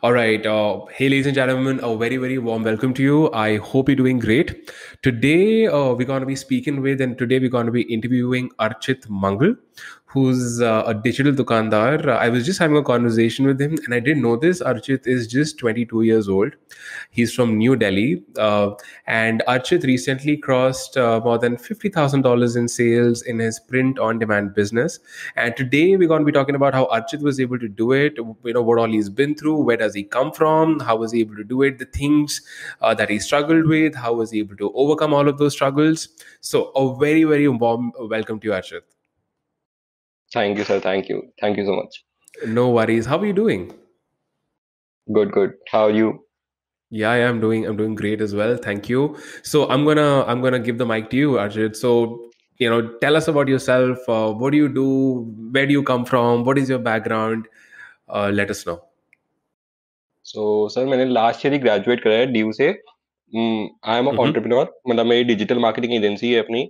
All right. Uh, hey, ladies and gentlemen, a very, very warm welcome to you. I hope you're doing great. Today, uh, we're going to be speaking with and today we're going to be interviewing Archit Mangal, who's uh, a digital dukandar. Uh, I was just having a conversation with him and I didn't know this. Archit is just 22 years old. He's from New Delhi. Uh, and Archit recently crossed uh, more than $50,000 in sales in his print on demand business. And today, we're going to be talking about how Archit was able to do it, you know, what all he's been through, where does does he come from? How was he able to do it? The things uh, that he struggled with. How was he able to overcome all of those struggles? So, a very, very warm welcome to you, Arshad. Thank you, sir. Thank you. Thank you so much. No worries. How are you doing? Good, good. How are you? Yeah, yeah, I'm doing. I'm doing great as well. Thank you. So I'm gonna I'm gonna give the mic to you, Arjit. So you know tell us about yourself uh, what do you do where do you come from what is your background uh, let us know so sir मैंने last year ही graduate करा है DU से I am a entrepreneur मतलब मेरी digital marketing agency है अपनी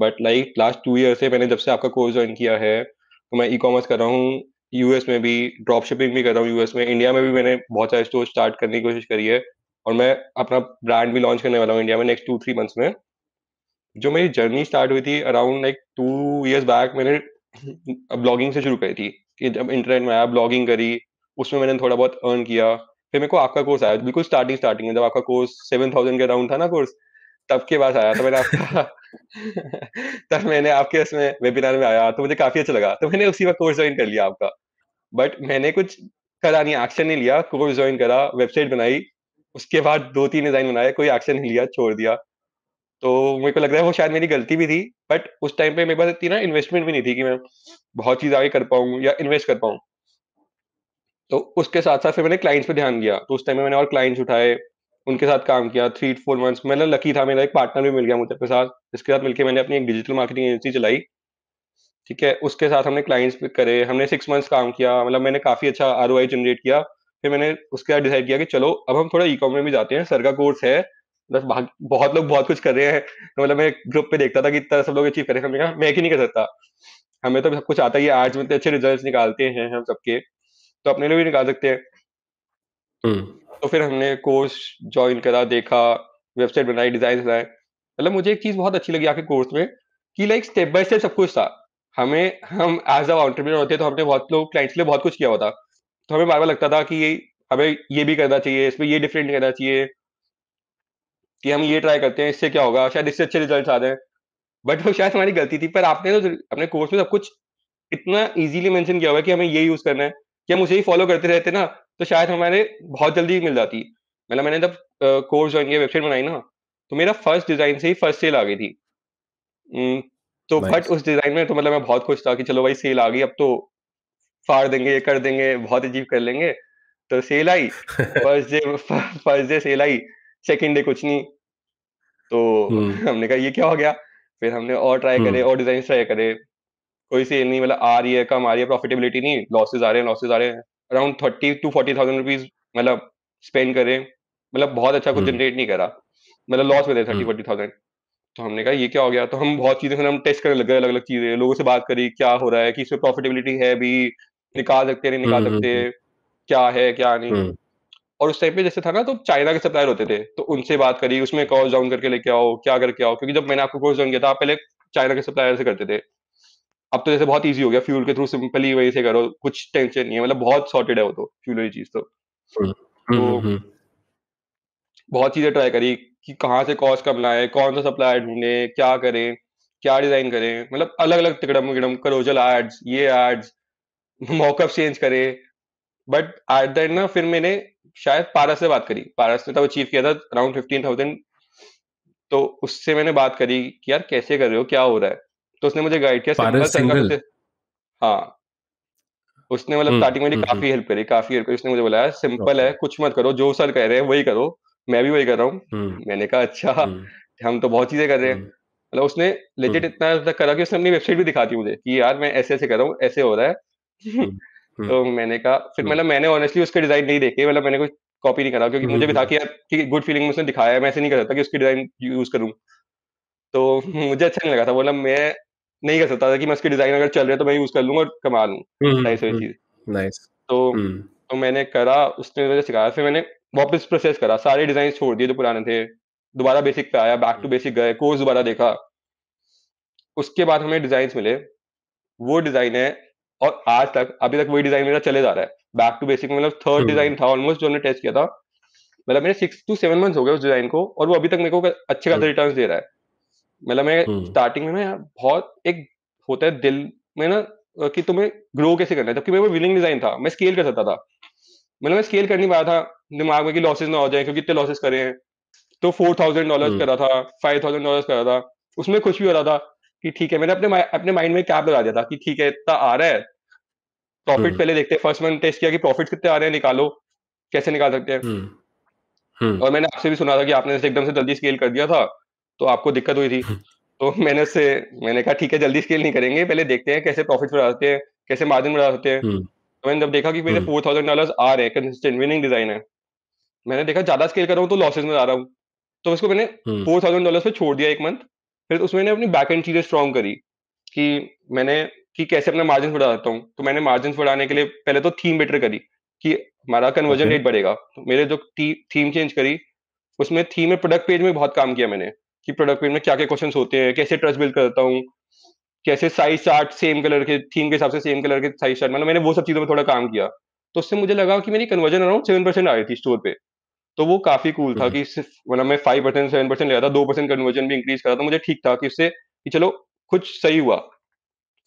but like last two year से मैंने जब से आपका कोर्स ज्वाइन किया है तो मैं ई कॉमर्स कर रहा हूँ यूएस में भी ड्रॉप शिपिंग भी कर रहा हूँ यूएस में इंडिया में भी मैंने बहुत सारे स्टोर स्टार्ट करने की कोशिश करी है और मैं अपना ब्रांड भी लॉन्च करने वाला हूँ इंडिया में नेक्स्ट टू थ्री मंथ्स में जो मेरी जर्नी स्टार्ट हुई थी around like two years back मैंने ब्लॉगिंग से शुरू करी थी कि जब इंटरनेट में आया ब्लॉगिंग करी उसमें मैंने थोड़ा बहुत अर्न किया फिर मेरे को आपका कोर्स आया बिल्कुल स्टार्टिंग स्टार्टिंग में जब आपका कोर्स सेवन थाउजेंड के अराउंड था ना कोर्स तब के बाद आया तो मैंने आपका तब मैंने आपके उसमें वेबिनार में आया तो मुझे काफी अच्छा लगा तो मैंने उसी वक्त कोर्स ज्वाइन कर लिया आपका बट मैंने कुछ करा नहीं एक्शन नहीं लिया कोर्स ज्वाइन करा वेबसाइट बनाई उसके बाद दो तीन डिजाइन बनाए कोई एक्शन नहीं लिया छोड़ दिया तो मेरे को लग रहा है वो शायद मेरी गलती भी थी बट उस टाइम पे मेरे पास इतनी ना इन्वेस्टमेंट भी नहीं थी कि मैं बहुत चीज आगे कर पाऊँ या इन्वेस्ट कर पाऊँ तो उसके साथ साथ फिर मैंने क्लाइंट्स पे ध्यान दिया तो उस टाइम में मैंने और क्लाइंट्स उठाए उनके साथ काम किया थ्री फोर मंथ्स मतलब लकी था मेरा एक पार्टनर भी मिल गया मुझे अपने साथ जिसके साथ मिलकर मैंने अपनी एक डिजिटल मार्केटिंग एजेंसी चलाई ठीक है उसके साथ हमने क्लाइंट्स करे हमने सिक्स मंथ्स काम किया मतलब मैंने काफी अच्छा आर जनरेट किया फिर मैंने उसके बाद डिसाइड किया कि चलो अब हम थोड़ा ई कॉम में भी जाते हैं सर का कोर्स है बस बहुत लोग बहुत कुछ कर रहे हैं तो मतलब मैं ग्रुप पे देखता था कि इतना सब लोग अचीव करें मैं ही नहीं कर सकता हमें तो सब कुछ आता है आर्ट्स में अच्छे रिजल्ट निकालते हैं हम सबके तो अपने लिए भी निकाल सकते हैं हम्म। तो फिर हमने कोर्स ज्वाइन करा देखा वेबसाइट बनाई डिजाइन बनाए मतलब मुझे एक चीज बहुत अच्छी लगी आपके कोर्स में कि लाइक स्टेप बाय स्टेप सब कुछ था हमें हम एज अ ऑन्टरप्रीनर होते तो हमने बहुत लोग क्लाइंट्स के लिए बहुत कुछ किया होता तो हमें बार बार लगता था कि ये हमें ये भी करना चाहिए इसमें ये डिफरेंट करना चाहिए कि हम ये ट्राई करते हैं इससे क्या होगा शायद इससे अच्छे रिजल्ट आ जाए बट वो शायद हमारी गलती थी पर आपने तो अपने कोर्स में सब कुछ इतना इजीली मेंशन किया हुआ है कि हमें ये यूज करना है कि हम उसे ही फॉलो करते रहते ना तो शायद हमारे बहुत जल्दी मिल जाती मतलब मैंने जब कोर्स ज्वाइन किया वेबसाइट बनाई ना तो मेरा फर्स्ट डिजाइन से ही फर्स्ट सेल आ गई थी हम्म, तो बट उस डिजाइन में तो मतलब मैं बहुत खुश था कि चलो भाई सेल आ गई अब तो फाड़ देंगे ये कर देंगे बहुत अजीब कर लेंगे तो सेल आई first day first day sale आई सेकेंड डे कुछ नहीं तो हम्म। हमने कहा ये क्या हो गया फिर हमने और ट्राई करे हम्म। और डिजाइन ट्राई करे कोई सेल नहीं मतलब आ रही है कम आ रही है प्रॉफिटेबिलिटी नहीं लॉसेज आ रहे हैं लॉसेज आ रहे हैं around thirty to forty thousand rupees मतलब स्पेंड करें मतलब बहुत अच्छा कुछ जनरेट हम्म। नहीं करा मतलब लॉस में थे थर्टी फोर्टी थाउजेंड तो हमने कहा ये क्या हो गया तो हम बहुत चीजें मतलब हम टेस्ट करने लग गए अलग अलग चीजें लोगों से बात करी क्या हो रहा है कि इसमें प्रॉफिटेबिलिटी है भी निकाल सकते नहीं निकाल हम्म, हम्म, सकते क्या है क्या नहीं और उस टाइम पे जैसे था ना तो चाइना के सप्लायर होते थे तो उनसे बात करी उसमें कॉस्ट डाउन करके लेके आओ क्या करके आओ क्योंकि जब मैंने आपको कोर्स डाउन किया था आप पहले चाइना के सप्लायर से करते थे अब तो जैसे बहुत ईजी हो गया फ्यूल के थ्रू सिंपली वही से करो कुछ टेंशन नहीं है मतलब बहुत सॉर्टेड है वो तो फ्यूल वाली चीज तो हम्म, तो हम्म, हम्म। बहुत चीजें ट्राई करी कि कहाँ से कॉस्ट कम लाए कौन सा सप्लायर ढूंढे क्या करें क्या डिजाइन करें मतलब अलग अलग तिकड़म विकड़म करोजल एड्स ये एड्स मॉकअप चेंज करे बट एट द एंड ना फिर मैंने शायद पारस से बात करी पारस ने तब अचीव किया था अराउंड फिफ्टीन थाउजेंड तो उससे मैंने बात करी कि यार कैसे कर रहे हो क्या हो रहा है तो उसने मुझे गाइड किया सिंगल सिंगल हाँ उसने मतलब स्टार्टिंग हम्म, में मतलब हम्म, काफी हेल्प हम्म। करी काफी हेल्प करी उसने मुझे बोला सिंपल है कुछ मत करो जो सर कह रहे हैं वही करो मैं भी वही कर रहा हूँ मैंने कहा अच्छा हम तो बहुत चीजें कर रहे हैं मतलब उसने लेजिट इतना तक करा कि उसने अपनी वेबसाइट भी दिखाती मुझे कि यार मैं ऐसे ऐसे कर रहा हूँ ऐसे हो रहा है तो मैंने कहा फिर मतलब मैंने ऑनेस्टली उसके डिजाइन नहीं देखे मतलब मैंने कुछ कॉपी नहीं करा क्योंकि मुझे भी था कि यार ठीक गुड फीलिंग में उसने दिखाया है मैं ऐसे नहीं कर सकता कि उसकी डिजाइन यूज करूँ तो मुझे अच्छा नहीं लगा था बोला मैं नहीं कर सकता था कि मैं उसके डिजाइन अगर चल रहे तो मैं यूज कर लूंगा और कमा लूँ चीज नाइस तो हम्म। तो मैंने करा उसने मुझे सिखाया फिर मैंने वापस प्रोसेस करा सारे डिजाइन छोड़ दिए जो पुराने थे दोबारा बेसिक पे आया बैक टू बेसिक गए कोर्स दोबारा देखा उसके बाद हमें डिजाइन मिले वो डिजाइन है और आज तक अभी तक वही डिजाइन मेरा चले जा रहा है बैक टू बेसिक मतलब थर्ड हम्म। डिजाइन था ऑलमोस्ट जो हमने टेस्ट किया था मतलब मेरे सिक्स टू सेवन मंथ हो गए उस डिजाइन को और वो अभी तक मेरे को अच्छे खासा रिटर्न हम्म। दे रहा है मतलब मैं स्टार्टिंग हम्म। में मैं बहुत एक होता है दिल में ना कि तुम्हें ग्रो कैसे करना है जबकि मेरे विलिंग डिजाइन था मैं स्केल कर सकता था मतलब मैं स्केल कर नहीं पाया था दिमाग में कि लॉसेज ना हो जाए क्योंकि इतने लॉसेस करे हैं तो फोर थाउजेंड डॉलर करा था फाइव थाउजेंड डॉलर करा था उसमें कुछ भी हो रहा था कि ठीक है मैंने अपने अपने माइंड में कैप लगा दिया था कि ठीक है इतना आ रहा है प्रॉफिट हम्म। पहले देखते हैं फर्स्ट मंथ टेस्ट किया कि प्रॉफिट कितने आ रहे हैं निकालो कैसे निकाल सकते हैं हम्म। और मैंने आपसे भी सुना था कि आपने एकदम से जल्दी स्केल कर दिया था तो आपको दिक्कत हुई थी तो मैंने उससे मैंने कहा ठीक है जल्दी स्केल नहीं करेंगे पहले देखते हैं कैसे प्रॉफिट बढ़ा सकते हैं कैसे मार्जिन बढ़ा सकते हैं हम्म। तो मैंने जब देखा कि मेरे फोर थाउजेंड डॉलर आ रहे हैं कंसिस्टेंट विनिंग डिजाइन है मैंने देखा ज्यादा स्केल कर रहा हूँ तो लॉसेज में आ रहा हूँ तो उसको मैंने फोर थाउजेंड डॉलर पे छोड़ दिया एक मंथ फिर उसमें मैंने अपनी बैक एंड चीजें स्ट्रॉन्ग करी कि मैंने कि कैसे अपना मार्जिन बढ़ा सकता हूँ तो मैंने मार्जिन बढ़ाने के लिए पहले तो थीम बेटर करी कि हमारा कन्वर्जन रेट बढ़ेगा तो मेरे जो थीम चेंज करी उसमें थीम में प्रोडक्ट पेज में बहुत काम किया मैंने कि प्रोडक्ट में क्या क्या क्वेश्चन होते हैं कैसे ट्रस्ट बिल्ड करता हूँ कैसे साइज चार्ट सेम कलर के थीम के हिसाब से सेम कलर के साइज चार्ट मतलब मैंने वो सब चीज़ों में थोड़ा काम किया तो उससे मुझे लगा कि मेरी कन्वर्जन अराउंड सेवन परसेंट आ रही थी स्टोर पे तो वो काफी कूल था हम्म। कि मतलब मैं फाइव परसेंट सेवन परसेंट ले रहा था दो परसेंट कन्वर्जन भी इंक्रीज करा था मुझे ठीक था कि उससे कि चलो कुछ सही हुआ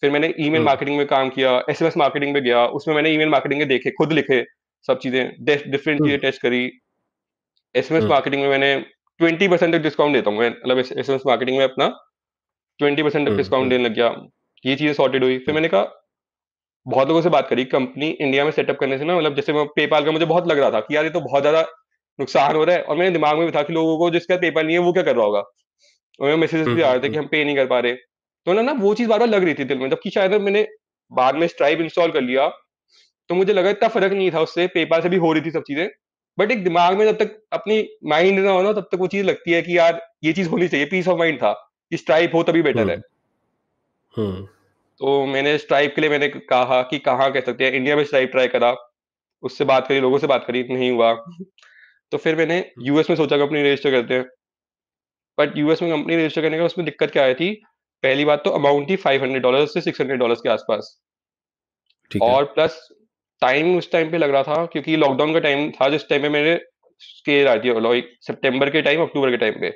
फिर मैंने ईमेल हम्म। मार्केटिंग में काम किया एसएमएस मार्केटिंग में गया उसमें मैंने ईमेल मार्केटिंग के देखे खुद लिखे सब चीजें डिफरेंट चीजें टेस्ट हम्म। करी एसएमएस मार्केटिंग में मैंने ट्वेंटी परसेंट तक डिस्काउंट देता हूँ मतलब एसेंस मार्केटिंग में अपना ट्वेंटी परसेंट तक डिस्काउंट हम्म। देने लग गया ये चीज़ें सॉर्टेड हुई फिर मैंने कहा बहुत लोगों से बात करी कंपनी इंडिया में सेटअप करने से ना मतलब जैसे पेपाल का मुझे बहुत लग रहा था कि यार ये तो बहुत ज़्यादा नुकसान हो रहा है और मेरे दिमाग में भी था कि लोगों को जिसका पेपाल नहीं है वो क्या कर रहा होगा और मेरे मैसेजेस भी आ रहे थे कि हम्म। हम पे नहीं कर पा रहे तो ना ना वो चीज़ बार बार लग रही थी दिल में जबकि शायद मैंने बाद में स्ट्राइप इंस्टॉल कर लिया तो मुझे लगा इतना फर्क नहीं था उससे पेपाल से भी हो रही थी सब चीज़ें बट एक दिमाग में जब तक अपनी माइंड ना हो ना तब तक वो चीज लगती है कि यार ये चीज होनी चाहिए पीस ऑफ माइंड था कि स्ट्राइप हो तभी बेटर है हम्म, हम्म। तो मैंने स्ट्राइप के लिए मैंने कहा कि कहाँ कह सकते हैं इंडिया में स्ट्राइप ट्राई करा उससे बात करी लोगों से बात करी नहीं हुआ तो फिर मैंने यूएस में सोचा कंपनी रजिस्टर करते हैं बट यूएस में कंपनी रजिस्टर करने का उसमें दिक्कत क्या आई थी पहली बात तो अमाउंट थी फाइव हंड्रेड डॉलर से सिक्स हंड्रेड डॉलर के आसपास और प्लस टाइम उस टाइम पे लग रहा था क्योंकि लॉकडाउन का टाइम था जिस टाइम पे मेरे स्केल आती है लाइक सितंबर के टाइम अक्टूबर के टाइम पे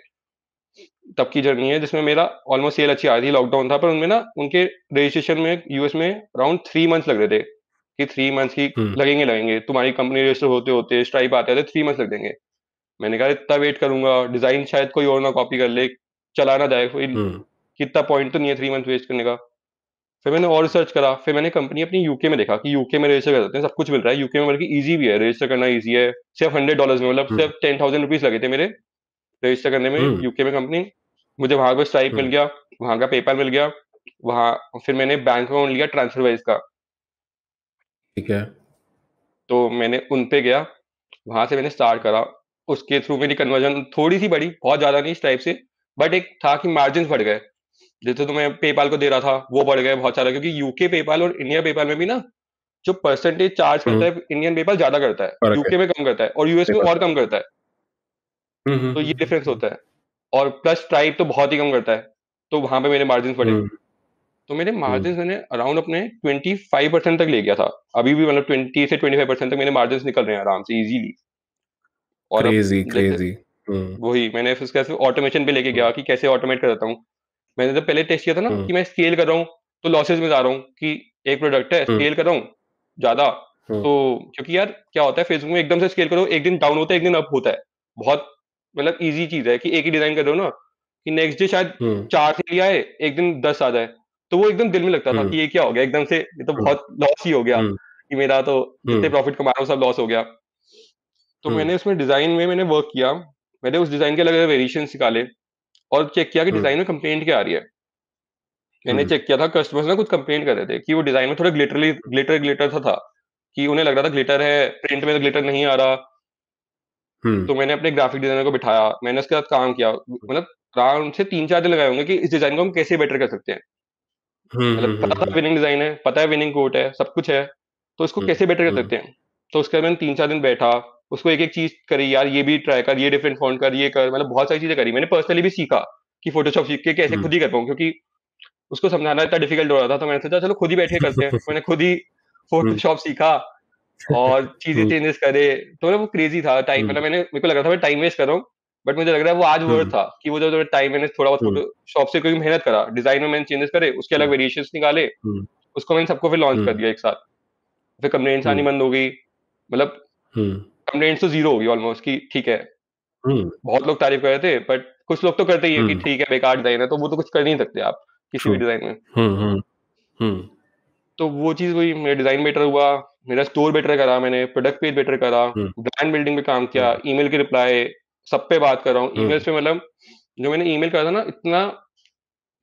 तब की जर्नी है जिसमें मेरा ऑलमोस्ट सेल अच्छी आ रही थी लॉकडाउन था पर उनमें ना उनके रजिस्ट्रेशन में यूएस में अराउंड थ्री मंथ्स लग रहे थे कि थ्री मंथ्स ही हम्म। लगेंगे लगेंगे तुम्हारी कंपनी रजिस्टर होते होते स्ट्राइप आते आते थ्री मंथ्स लग जाएंगे मैंने कहा इतना वेट करूंगा डिजाइन शायद कोई और ना कॉपी कर ले चलाना जाए कोई हम्म। कितना पॉइंट तो नहीं है थ्री मंथ वेस्ट करने का फिर मैंने और रिसर्च करा फिर मैंने कंपनी अपनी यूके में देखा कि यूके में रजिस्टर कर हैं सब कुछ मिल रहा है यूके में बल्कि ईजी भी है रजिस्टर करना ईजी है सिर्फ हंड्रेड डॉलर में मतलब हम्म। सिर्फ टेन थाउजेंड रुपीज लगे थे मेरे रजिस्टर करने में यूके हम्म। में कंपनी मुझे वहां हम्म। का स्ट्राइप मिल गया वहां का पेपर मिल गया वहां फिर मैंने बैंक अकाउंट लिया ट्रांसफर वाइज का ठीक है तो मैंने उन पे गया वहां से मैंने स्टार्ट करा उसके थ्रू मेरी कन्वर्जन थोड़ी सी बढ़ी बहुत ज्यादा नहीं इस टाइप से बट एक था कि मार्जिन बढ़ गए जैसे तो मैं पेपाल को दे रहा था वो बढ़ गए बहुत सारा क्योंकि यूके पेपाल और इंडिया पेपाल में भी ना जो परसेंटेज चार्ज करता हम्म। है इंडियन पेपाल ज्यादा करता है यूके में कम करता है और यूएस में और कम करता है हम्म, हम्म, तो ये डिफरेंस होता है और प्लस ट्राइब तो बहुत ही कम करता है तो वहां पे मेरे मार्जिन बढ़े तो मेरे मार्जिन मैंने अराउंड अपने ट्वेंटी फाइव परसेंट तक ले गया था अभी भी मतलब ट्वेंटी से ट्वेंटी फाइव परसेंट तक मेरे मार्जिन निकल रहे हैं आराम से इजीली और वही मैंने फिर कैसे ऑटोमेशन पे लेके गया कि कैसे ऑटोमेट कर देता हूँ मैंने जब तो पहले टेस्ट किया था ना हम्म। कि मैं स्केल कर रहा हूँ तो लॉसेज में जा रहा हूँ कि एक प्रोडक्ट है स्केल हम्म। कर रहा हूँ ज्यादा हम्म। तो क्योंकि यार क्या होता है फेसबुक में एकदम से स्केल करो एक दिन डाउन होता है एक दिन अप होता है बहुत मतलब इजी चीज है कि एक ही डिजाइन कर रहे हो ना कि नेक्स्ट डे शायद चार से लिया है एक दिन दस आ जाए तो वो एकदम दिल में लगता था कि ये क्या हो गया एकदम से ये तो बहुत लॉस ही हो गया कि मेरा तो जितने प्रॉफिट कमा रहा हूँ सब लॉस हो गया तो मैंने उसमें डिजाइन में मैंने वर्क किया मैंने उस डिजाइन के अलग अलग वेरिएशन निकाले और चेक किया कि डिजाइन हम्म। में कंप्लेंट क्या आ रही है मैंने चेक हम्म। किया था कस्टमर्स ना कुछ कंप्लेंट कर रहे थे कि वो डिजाइन में थोड़ा ग्लिटरली ग्लिटर ग्लिटर था था कि उन्हें लग रहा था ग्लिटर है प्रिंट में तो ग्लिटर नहीं आ रहा हम्म। तो मैंने अपने ग्राफिक डिजाइनर को बिठाया मैंने उसके साथ काम किया मतलब राउंड से तीन चार दिन लगाए होंगे कि इस डिजाइन को हम कैसे बेटर कर सकते हैं मतलब पता था विनिंग डिजाइन है पता है विनिंग कोट है सब कुछ है तो इसको कैसे बेटर कर सकते हैं तो उसके बाद मैंने तीन चार दिन बैठा उसको एक एक चीज करी यार ये भी ट्राई कर ये डिफरेंट फोन कर ये कर मतलब बहुत सारी चीजें करी मैंने पर्सनली भी सीखा कि फोटोशॉप सीख के कैसे हम्म। खुद ही कर पाऊँ क्योंकि उसको समझाना इतना डिफिकल्ट हो रहा था तो मैंने सोचा चलो खुद ही बैठे करते हैं मैंने खुद ही फोटोशॉप हम्म। सीखा और चीजें चेंजेस हम्म। करे तो मतलब वो क्रेजी था टाइम मतलब मैंने मेरे को लग रहा था मैं टाइम वेस्ट कर रहा हूँ बट मुझे लग रहा है वो आज वर्ड था कि वो जो टाइम मैंने थोड़ा बहुत फोटोशॉप से कोई मेहनत करा डिजाइन में मैंने चेंजेस करे उसके अलग वेरिएशन निकाले उसको मैंने सबको फिर लॉन्च कर दिया एक साथ फिर कमरे इंसानी बंद हो गई मतलब कंप्लेंट्स तो जीरो होगी ऑलमोस्ट कि ठीक है हम्म। बहुत लोग तारीफ कर रहे थे बट कुछ लोग तो करते ही है कि हम्म। ठीक है बेकार डिजाइन है तो वो तो कुछ कर नहीं सकते आप किसी भी डिजाइन में हम्म, तो वो चीज हुई मेरा डिजाइन बेटर हुआ मेरा स्टोर बेटर करा मैंने प्रोडक्ट पेज बेटर करा ब्रांड बिल्डिंग पे काम किया ईमेल के रिप्लाई सब पे बात कर रहा हूँ ईमेल पे मतलब जो मैंने ईमेल करा था ना इतना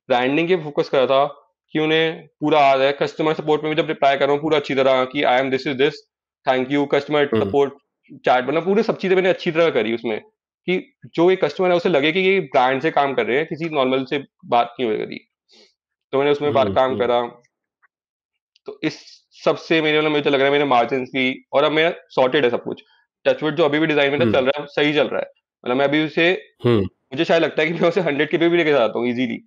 ब्रांडिंग के फोकस करा था कि उन्हें पूरा आ रहा है कस्टमर सपोर्ट में भी जब रिप्लाई कर रहा हूँ पूरा अच्छी तरह कि I am this is this thank you customer support chat मतलब पूरी सब चीजें मैंने अच्छी तरह करी उसमें कि जो एक कस्टमर है उसे लगे कि ये ब्रांड से काम कर रहे हैं किसी नॉर्मल से बात नहीं करी तो मैंने उसमें बात काम करा तो इस सबसे मेरे मतलब मुझे तो लग रहा है मेरे मार्जिन की और अब मेरा सॉर्टेड है सब कुछ टचवुड जो अभी भी डिजाइन में हम्म। चल रहा है सही चल रहा है मतलब मैं अभी उसे हम्म। मुझे शायद लगता है कि मैं उसे हंड्रेड के पे भी लेके जाता हूँ इजीली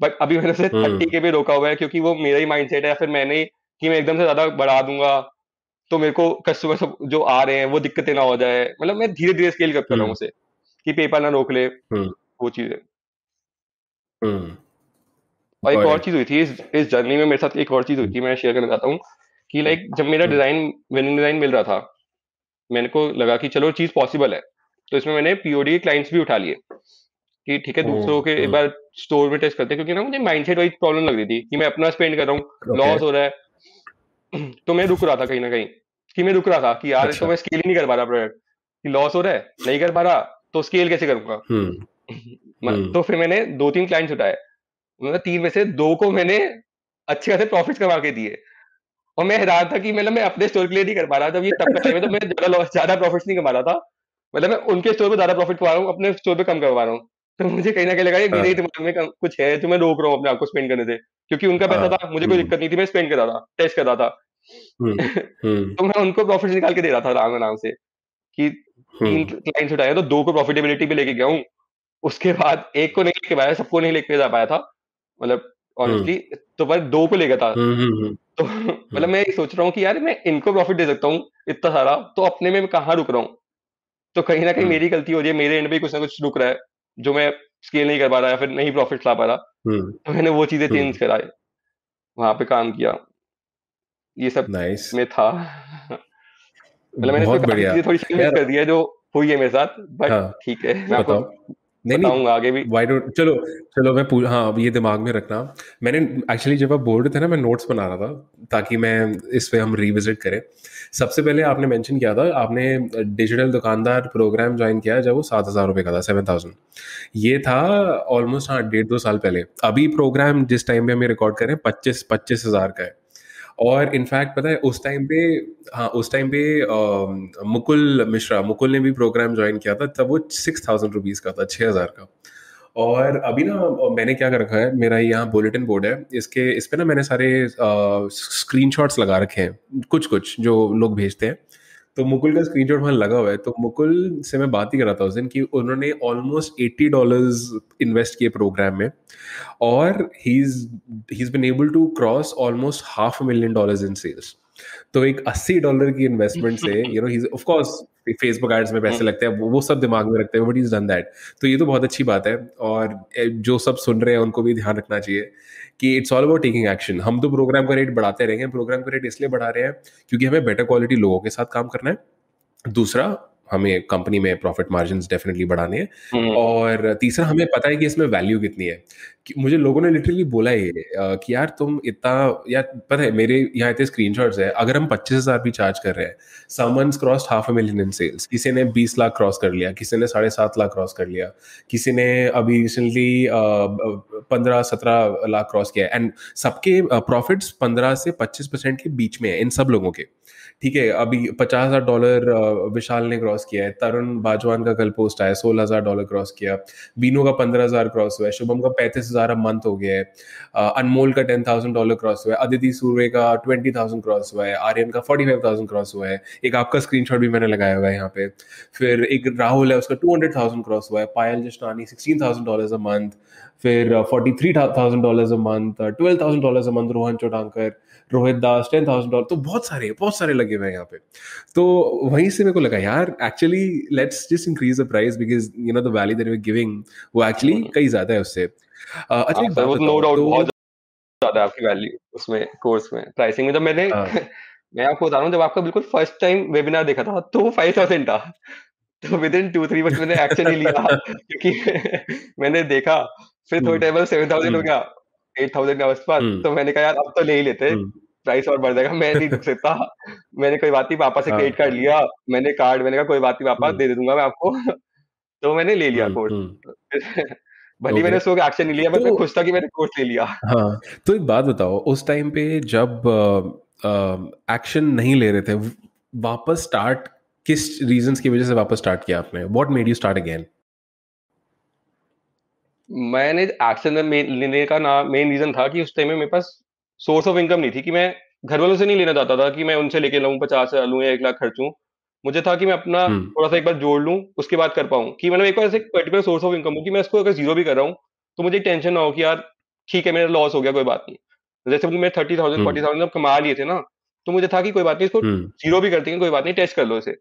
बट अभी मैंने उसे थर्टी हम्म। के पे रोका हुआ है क्योंकि वो मेरा ही माइंड है फिर मैंने कि मैं एकदम से ज्यादा बढ़ा दूंगा तो मेरे को कस्टमर सब जो आ रहे हैं वो दिक्कतें ना हो जाए मतलब मैं धीरे धीरे स्केल करता रहा हूँ हम्म। उसे कि पेपर ना रोक ले हम्म। वो चीजें हम्म। और एक और चीज हुई थी इस इस जर्नी में मेरे साथ एक और चीज हुई थी मैं शेयर करना चाहता हूँ कि लाइक जब मेरा डिजाइन विनिंग डिजाइन मिल रहा था मैंने को लगा कि चलो चीज पॉसिबल है तो इसमें मैंने पीओडी के क्लाइंट्स भी उठा लिए कि ठीक है दूसरों के एक बार स्टोर में टेस्ट करते क्योंकि ना मुझे माइंडसेट वाइज प्रॉब्लम लग रही थी कि मैं अपना स्पेंड कर रहा हूँ लॉस हो रहा है तो मैं रुक रहा था कहीं ना कहीं कि मैं रुक रहा था कि यार अच्छा। तो मैं स्केल ही नहीं कर पा रहा प्रोडक्ट कि लॉस हो रहा है नहीं कर पा रहा तो स्केल कैसे करूंगा हम्म। तो फिर मैंने दो तीन क्लाइंट उठाए मतलब तीन में से दो को मैंने अच्छे खासे प्रॉफिट कमा के दिए और मैं हैरान था कि मतलब मैं अपने स्टोर के लिए नहीं कर पा रहा जब ये तब का टाइम है तो मैं ज्यादा ज्यादा प्रॉफिट नहीं कमा रहा था मतलब मैं उनके स्टोर पे ज्यादा प्रॉफिट कमा रहा हूँ अपने स्टोर पे कम करवा रहा हूँ तो मुझे कहीं ना कहीं लगा ये हाँ। मेरे दिमाग में कुछ है जो मैं रोक रहा हूँ अपने आपको स्पेंड करने से क्योंकि उनका पैसा हाँ। था मुझे कोई हम्म। दिक्कत नहीं थी मैं स्पेंड करा था टेस्ट कर रहा था हम्म। हम्म। तो मैं उनको प्रॉफिट निकाल के दे रहा था आराम आराम से कि तीन क्लाइंट्स उठाए तो दो को प्रॉफिटेबिलिटी पे लेके गया हूँ उसके बाद एक को नहीं लेके पाया सबको नहीं लेके जा पाया था मतलब ऑनेस्टली तो पर दो को लेकर था तो मतलब मैं सोच रहा हूँ कि यार मैं इनको प्रॉफिट दे सकता हूँ इतना सारा तो अपने में मैं कहाँ रुक रहा हूँ तो कहीं ना कहीं मेरी गलती हो रही है मेरे एंड पे कुछ ना कुछ रुक रहा है जो मैं स्केल नहीं कर पा रहा या फिर नहीं प्रॉफिट ला पा रहा हम्म। तो मैंने वो चीजें चेंज हम्म। कराए वहां पे काम किया ये सब nice. में था मतलब मैंने तो थोड़ी कर दिया जो हुई है मेरे साथ बट हाँ। ठीक है मैं आपको नहीं नहीं आगे भी वाई डोंट चलो चलो मैं पूछ हाँ ये दिमाग में रखना मैंने एक्चुअली जब आप बोल रहे थे ना मैं नोट्स बना रहा था ताकि मैं इस पर हम रिविजिट करें सबसे पहले आपने मेंशन किया था आपने डिजिटल दुकानदार प्रोग्राम ज्वाइन किया जब वो सात हज़ार रुपये का था सेवन थाउजेंड ये था ऑलमोस्ट हाँ डेढ़ दो साल पहले अभी प्रोग्राम जिस टाइम पे हम रिकॉर्ड करें पच्चीस पच्चीस हज़ार का है और इनफैक्ट पता है उस टाइम पे हाँ उस टाइम पे मुकुल मिश्रा मुकुल ने भी प्रोग्राम ज्वाइन किया था तब वो सिक्स थाउजेंड रुपीज़ का था छः हज़ार का और अभी ना मैंने क्या कर रखा है मेरा यहाँ बुलेटिन बोर्ड है इसके इस पर ना मैंने सारे स्क्रीन लगा रखे हैं कुछ कुछ जो लोग भेजते हैं तो मुकुल का स्क्रीन वहाँ लगा हुआ है तो मुकुल से मैं बात ही कर रहा था उस दिन कि उन्होंने ऑलमोस्ट एट्टी डॉलर इन्वेस्ट किए प्रोग्राम में और he is been able to cross almost half million dollars in sales तो एक अस्सी डॉलर की इन्वेस्टमेंट से you know he of course Facebook ads में पैसे हाँ। लगते हैं वो सब दिमाग में रखते हैं बट इज डन दैट तो ये तो बहुत अच्छी बात है और जो सब सुन रहे हैं उनको भी ध्यान रखना चाहिए कि it's all about taking action हम तो प्रोग्राम का रेट बढ़ाते रहेंगे प्रोग्राम का रेट इसलिए बढ़ा रहे हैं क्योंकि हमें बेटर क्वालिटी लोगों के साथ काम करना है दूसरा हमें कंपनी में प्रॉफिट मार्जिन डेफिनेटली बढ़ाने हैं हम्म। और तीसरा हमें पता है कि इसमें वैल्यू कितनी है कि मुझे लोगों ने लिटरली बोला ये कि यार तुम इतना यार पता है मेरे यहाँ इतने स्क्रीन है अगर हम पच्चीस हज़ार भी चार्ज कर रहे हैं someone's cross half a million in sales किसी ने बीस लाख क्रॉस कर लिया किसी ने साढ़े सात लाख क्रॉस कर लिया किसी ने अभी रिसेंटली पंद्रह सत्रह लाख क्रॉस किया एंड सबके प्रॉफिट्स पंद्रह से पच्चीस परसेंट के बीच में है इन सब लोगों के ठीक है अभी पचास हजार डॉलर विशाल ने क्रॉस किया है तरुण बाजवान का कल पोस्ट आया सोलह हजार डॉलर क्रॉस किया बीनो का पंद्रह हजार क्रॉस हुआ है शुभम का पैंतीस हजार अब मंथ हो गया है अनमोल का टेन थाउजेंड डॉलर क्रॉस हुआ है अदिति सूर्य का ट्वेंटी थाउजेंड क्रॉस हुआ है आर्यन का फोर्टी फाइव थाउजेंड क्रॉस हुआ है एक आपका स्क्रीन भी मैंने लगाया हुआ है यहाँ पे फिर एक राहुल है उसका टू हंड्रेड थाउजेंड क्रॉस हुआ है Payal Jastani sixteen thousand dollar a month फिर forty three thousand dollar a month twelve thousand dollar a month Rohan Chautankar Rohit Das ten thousand dollar तो बहुत सारे बहुत सारे लगे हुए हैं यहाँ पे तो वहीं से मेरे को लगा यार actually let's just increase the price because you know the value that we giving वो एक्चुअली हम्म। कई ज्यादा है उससे अच्छा एक बात नो तो डाउट बहुत ज्यादा आपकी वैल्यू उसमें कोर्स में प्राइसिंग में जब मैंने हाँ। मैं आपको बता रहा हूँ जब आपका बिल्कुल फर्स्ट टाइम वेबिनार देखा था तो फाइव थाउजेंड था तो within two three month मैंने एक्शन लिया क्योंकि मैंने देखा फिर टाइम सेवन थाउजेंड हो गया एट थाउजेंड के आसपास तो मैंने कहा यार अब तो ले ही लेते प्राइस हम्म। और बढ़ जाएगा मैं नहीं सकता मैंने कोई बात नहीं पापा से क्रेडिट हाँ। कार्ड लिया मैंने कार्ड मैंने कहा कोई बात नहीं पापा हम्म। दे दूंगा मैं आपको तो मैंने ले लिया कोर्स हम्म, भली मैंने सो एक्शन नहीं लिया बट मैं तो खुश था कि मैंने कोर्स ले लिया हाँ तो एक बात बताओ उस टाइम पे जब एक्शन नहीं ले रहे थे वापस स्टार्ट किस रीजंस की वजह से वापस स्टार्ट किया आपने what made you start again मैंने एक्शन लेने का ना मेन रीजन था कि उस टाइम में मेरे पास सोर्स ऑफ इनकम नहीं थी कि मैं घर वालों से नहीं लेना चाहता था कि मैं उनसे लेके लाऊं पचास हजार लूँ या एक लाख खर्चू मुझे था कि मैं अपना हम्म। थोड़ा सा एक बार जोड़ लूँ उसके बाद कर पाऊँ कि मतलब एक बार एक पर्टिकुलर सोर्स ऑफ इनकम हो कि मैं उसको अगर जीरो भी कर रहा हूँ तो मुझे टेंशन ना हो कि यार ठीक है मेरा लॉस हो गया कोई बात नहीं जैसे मैं थर्टी थाउजेंड फोर्टी थाउजेंड कमा लिए थे ना तो मुझे था कि कोई बात नहीं इसको जीरो हम्म। भी करते हैं कोई बात नहीं टेस्ट कर लो इसे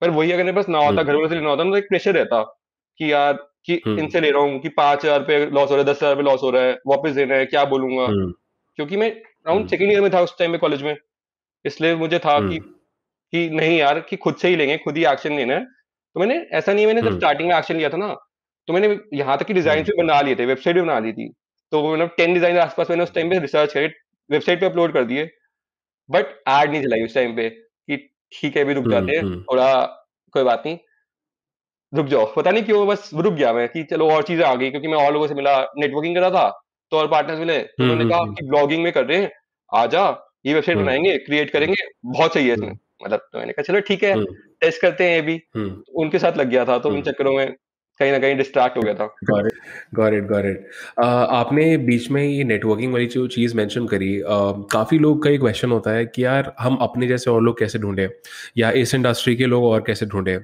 पर वही अगर मेरे पास ना होता हम्म। घर वालों से लेना होता ना मतलब तो एक प्रेशर रहता कि यार कि हम्म। इनसे ले रहा हूँ कि पांच हजार रुपये लॉस हो रहा है दस हजार रुपये लॉस हो रहा है वापस देना है क्या बोलूंगा हम्म। क्योंकि मैं राउंड सेकेंड ईयर में था उस टाइम में कॉलेज में इसलिए मुझे था कि हम्म। कि नहीं यार कि खुद से ही लेंगे खुद ही एक्शन लेना है तो मैंने ऐसा नहीं मैंने जब स्टार्टिंग में एक्शन लिया था ना तो मैंने यहाँ तक कि डिजाइन भी बना लिए थे वेबसाइट भी बना ली थी तो मतलब टेन डिजाइन के आसपास मैंने उस टाइम पे रिसर्च करके वेबसाइट पे अपलोड कर दिए बट एड नहीं चलाई उस टाइम पे कि ठीक है अभी रुक जाते हैं थोड़ा कोई बात नहीं रुक जाओ पता नहीं क्यों बस रुक गया मैं कि चलो और चीजें आ गई क्योंकि मैं और लोगों से मिला नेटवर्किंग कर रहा था तो और पार्टनर्स मिले तो उन्होंने हम्म, कहा हम्म, कि ब्लॉगिंग में कर रहे हैं आ जा ये वेबसाइट हम्म, बनाएंगे क्रिएट करेंगे बहुत सही है इसमें मतलब तो मैंने कहा चलो ठीक है टेस्ट करते हैं ये भी तो उनके साथ लग गया था तो उन चक्करों में कहीं ना कहीं डिस्ट्रैक्ट हो गया था गॉट इट गॉट इट आपने बीच में ये नेटवर्किंग वाली जो चीज़ मेंशन करी uh, काफ़ी लोग का एक क्वेश्चन होता है कि यार हम अपने जैसे और लोग कैसे ढूंढे या इस इंडस्ट्री के लोग और कैसे ढूंढे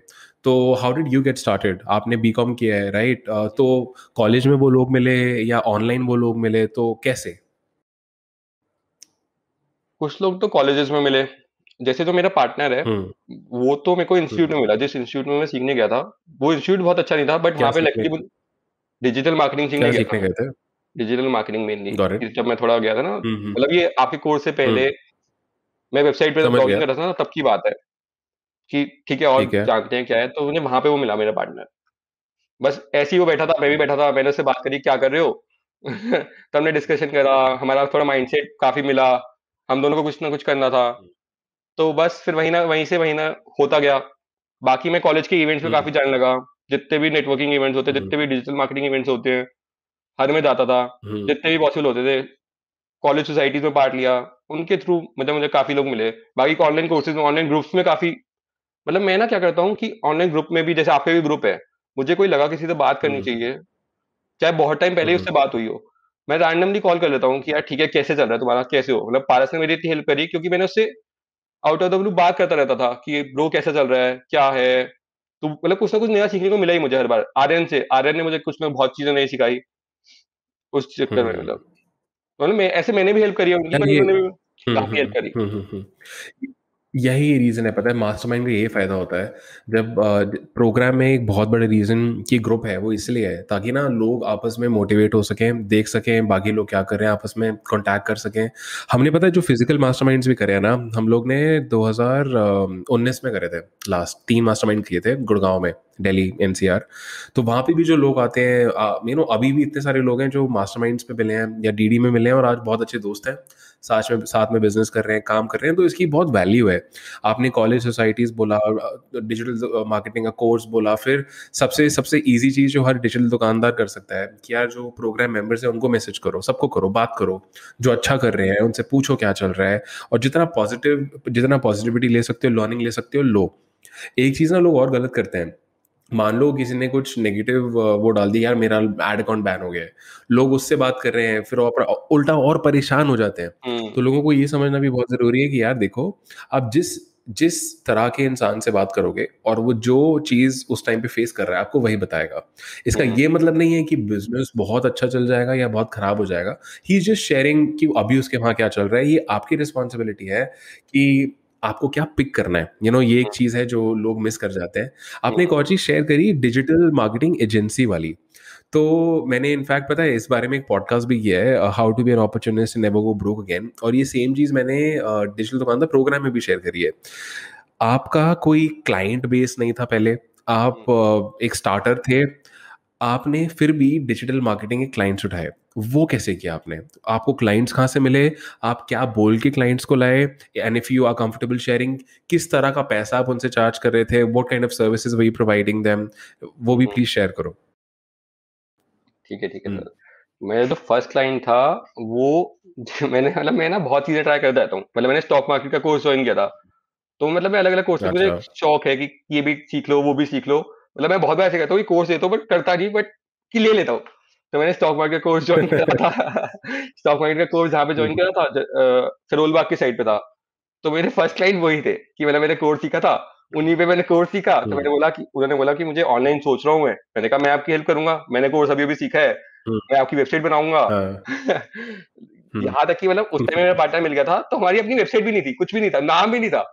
तो how did you get started आपने बी कॉम किया है राइट right? uh, तो कॉलेज में वो लोग मिले या ऑनलाइन वो लोग मिले तो कैसे कुछ लोग तो कॉलेजेस में मिले जैसे तो मेरा पार्टनर है हुँ. हम्म। वो तो मेरे को इंस्टीट्यूट हम्म। में मिला जिस इंस्टीट्यूट में मैं सीखने गया था वो इंस्टीट्यूट बहुत अच्छा नहीं था बट यहाँ पे लकली डिजिटल मार्केटिंग सीखने गया गए था डिजिटल मार्केटिंग मेनली जब मैं थोड़ा गया था ना हम्म, मतलब ये आपके कोर्स से पहले मैं वेबसाइट पे ब्लॉगिंग कर रहा था तब की बात है कि ठीक है और जानते हैं क्या है तो उन्हें वहां पे वो मिला मेरा पार्टनर बस ऐसे ही वो बैठा था मैं भी बैठा था मैंने उससे बात करी क्या कर रहे हो तो हमने डिस्कशन करा हमारा थोड़ा माइंडसेट काफी मिला हम दोनों को कुछ ना कुछ करना था तो बस फिर वहीं ना वहीं से वहीं ना होता गया बाकी मैं कॉलेज के इवेंट्स में काफी जाने लगा जितने भी नेटवर्किंग इवेंट्स होते जितने भी डिजिटल मार्केटिंग इवेंट्स होते हैं हर में जाता था जितने भी पॉसिबल होते थे कॉलेज सोसाइटीज में पार्ट लिया उनके थ्रू मतलब मुझे काफी लोग मिले बाकी ऑनलाइन कोर्सेज में ऑनलाइन ग्रुप्स में काफी मतलब मैं ना क्या करता हूँ कि ऑनलाइन ग्रुप में भी जैसे आपके भी ग्रुप है मुझे कोई लगा किसी से बात करनी हम्म। चाहिए चाहे बहुत टाइम पहले ही उससे हम्म। बात हुई हो मैं रैंडमली कॉल कर लेता हूँ कि यार ठीक है कैसे चल रहा है तुम्हारा कैसे हो मतलब पारस ने मेरी इतनी हेल्प करी क्योंकि मैंने उससे आउट ऑफ द ब्लू बात करता रहता था कि ब्रो कैसे चल रहा है क्या है तो मतलब कुछ ना कुछ नया सीखने को मिला ही मुझे हर बार आर्यन से आर्यन ने मुझे कुछ ना बहुत चीजें नहीं सिखाई उस चक्कर में हम्म। मतलब तो मतलब मैं ऐसे मैंने भी हेल्प करी है उनकी यार भी काफी हेल्प करी यही रीज़न है पता है मास्टरमाइंड का ये फ़ायदा होता है जब प्रोग्राम में एक बहुत बड़े रीज़न की ग्रुप है वो इसलिए है ताकि ना लोग आपस में मोटिवेट हो सकें देख सकें बाकी लोग क्या कर रहे हैं आपस में कांटेक्ट कर सकें हमने पता है जो फिज़िकल माइंड भी करे हैं ना हम लोग ने 2019 में करे थे लास्ट तीन मास्टर किए थे गुड़गांव में डेली एनसीआर तो वहाँ पे भी जो लोग आते हैं यू नो अभी भी इतने सारे लोग हैं जो मास्टर पे मिले हैं या डी में मिले हैं और आज बहुत अच्छे दोस्त हैं साथ में साथ में बिजनेस कर रहे हैं काम कर रहे हैं तो इसकी बहुत वैल्यू है आपने कॉलेज सोसाइटीज़ बोला डिजिटल मार्केटिंग का कोर्स बोला फिर सबसे सबसे ईजी चीज़ जो हर डिजिटल दुकानदार कर सकता है कि यार जो प्रोग्राम मेम्बर्स हैं उनको मैसेज करो सबको करो बात करो जो अच्छा कर रहे हैं उनसे पूछो क्या चल रहा है और जितना पॉजिटिव जितना पॉजिटिविटी ले सकते हो लर्निंग ले सकते हो लो एक चीज़ ना लोग और गलत करते हैं मान लो किसी ने कुछ नेगेटिव वो डाल दिया यार मेरा एड अकाउंट बैन हो गया है लोग उससे बात कर रहे हैं फिर उल्टा और परेशान हो जाते हैं हम्म। तो लोगों को ये समझना भी बहुत जरूरी है कि यार देखो आप जिस जिस तरह के इंसान से बात करोगे और वो जो चीज उस टाइम पे फेस कर रहा है आपको वही बताएगा इसका हम्म। ये मतलब नहीं है कि बिजनेस बहुत अच्छा चल जाएगा या बहुत खराब हो जाएगा ही इज जस्ट शेयरिंग कि अभी उसके वहां क्या चल रहा है ये आपकी रिस्पॉन्सिबिलिटी है कि आपको क्या पिक करना है यू you नो know, ये एक हम्म। चीज़ है जो लोग मिस कर जाते हैं आपने हम्म। एक और चीज़ शेयर करी डिजिटल मार्केटिंग एजेंसी वाली तो मैंने इनफैक्ट पता है इस बारे में एक पॉडकास्ट भी किया है how to be an opportunist never go broke again और ये सेम चीज़ मैंने डिजिटल दुकानदार प्रोग्राम में भी शेयर करी है आपका कोई क्लाइंट बेस नहीं था पहले आप हम्म। एक स्टार्टर थे आपने फिर भी डिजिटल मार्केटिंग के क्लाइंट्स उठाए वो कैसे किया आपने तो आपको क्लाइंट्स कहाँ से मिले आप क्या बोल के क्लाइंट्स को लाए and if you are comfortable sharing किस तरह का पैसा आप उनसे चार्ज कर रहे थे what kind of services we providing them वो भी प्लीज हम्म। शेयर करो ठीक है ठीक है हम्म। मेरा जो फर्स्ट क्लाइंट था वो मैंने मतलब मैं ना बहुत चीजें ट्राई कर देता हूँ मतलब मैंने स्टॉक मार्केट का कोर्स ज्वाइन किया था तो मतलब मैं अलग अलग कोर्स मुझे अच्छा। शौक है कि ये भी सीख लो वो भी सीख लो मतलब मैं बहुत बार ऐसे कहता हूँ कोर्स देता हूँ बट करता नहीं बट कि ले लेता हूँ तो मैंने स्टॉक मार्केट का कोर्स ज्वाइन करा था स्टॉक मार्केट का कोर्स जहाँ पे ज्वाइन hmm. करा था सरोल बाग की साइड पे था तो मेरे फर्स्ट क्लाइंट वही थे कि मतलब मैंने मैंने कोर्स सीखा था उन्हीं पे मैंने कोर्स सीखा तो hmm. मैंने बोला कि उन्होंने बोला कि मुझे ऑनलाइन सोच रहा हूँ मैं मैंने कहा मैं आपकी हेल्प करूंगा मैंने कोर्स अभी अभी सीखा है hmm. मैं आपकी वेबसाइट बनाऊंगा हाँ। यहाँ तक कि मतलब उस टाइम मेरा पार्टनर मिल गया था तो हमारी अपनी वेबसाइट भी नहीं थी कुछ भी नहीं था नाम भी नहीं था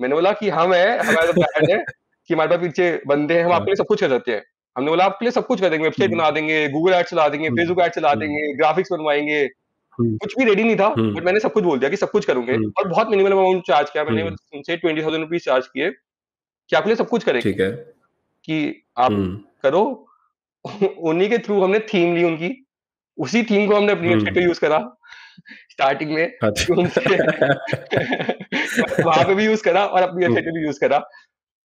मैंने बोला कि हाँ, हम तो है हमारा ब्रांड है कि हमारे पास पीछे बंदे हैं हम आपके हाँ। लिए सब कुछ कर सकते हैं हमने बोला आपके लिए सब कुछ कर देंगे वेबसाइट हम्म। बना देंगे गूगल एड चला देंगे फेसबुक हम्म। एड चला हम्म। देंगे ग्राफिक्स बनवाएंगे कुछ भी रेडी नहीं था बट मैंने सब कुछ बोल दिया कि सब कुछ करूंगे और बहुत मिनिमम अमाउंट चार्ज किया मैंने उनसे ट्वेंटी थाउजेंड रुपीज चार्ज किए कि आपके लिए सब कुछ करेंगे ठीक है कि आप करो उन्हीं के थ्रू हमने थीम ली उनकी उसी थीम को हमने अपनी वेबसाइट पे यूज करा स्टार्टिंग में अच्छा। वहां पे भी यूज करा और अपनी वेबसाइट पे भी यूज करा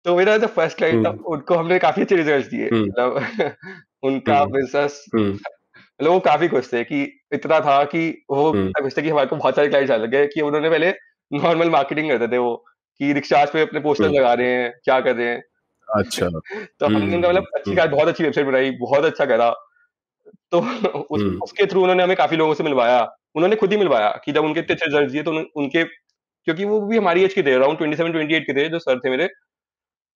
तो मेरा जो फर्स्ट क्लाइंट था हम्म। उनको हमने काफी अच्छे रिजल्ट दिए हम्म। मतलब उनका बिजनेस हम्म। मतलब वो काफी खुश थे कि इतना था कि वो खुश थे कि हमारे को बहुत सारे क्लाइंट आने लगे कि उन्होंने पहले नॉर्मल मार्केटिंग करते थे वो कि रिक्शाज पे अपने पोस्टर लगा रहे हैं क्या कर रहे हैं अच्छा तो हमने उनका मतलब अच्छी बहुत अच्छी वेबसाइट बनाई बहुत अच्छा करा तो उस, उसके थ्रू उन्होंने हमें काफी लोगों से मिलवाया उन्होंने खुद ही मिलवाया कि जब उनके इतने अच्छे रिजल्ट दिए तो उनके क्योंकि वो भी हमारी एज के थे around twenty seven twenty eight के थे जो सर थे मेरे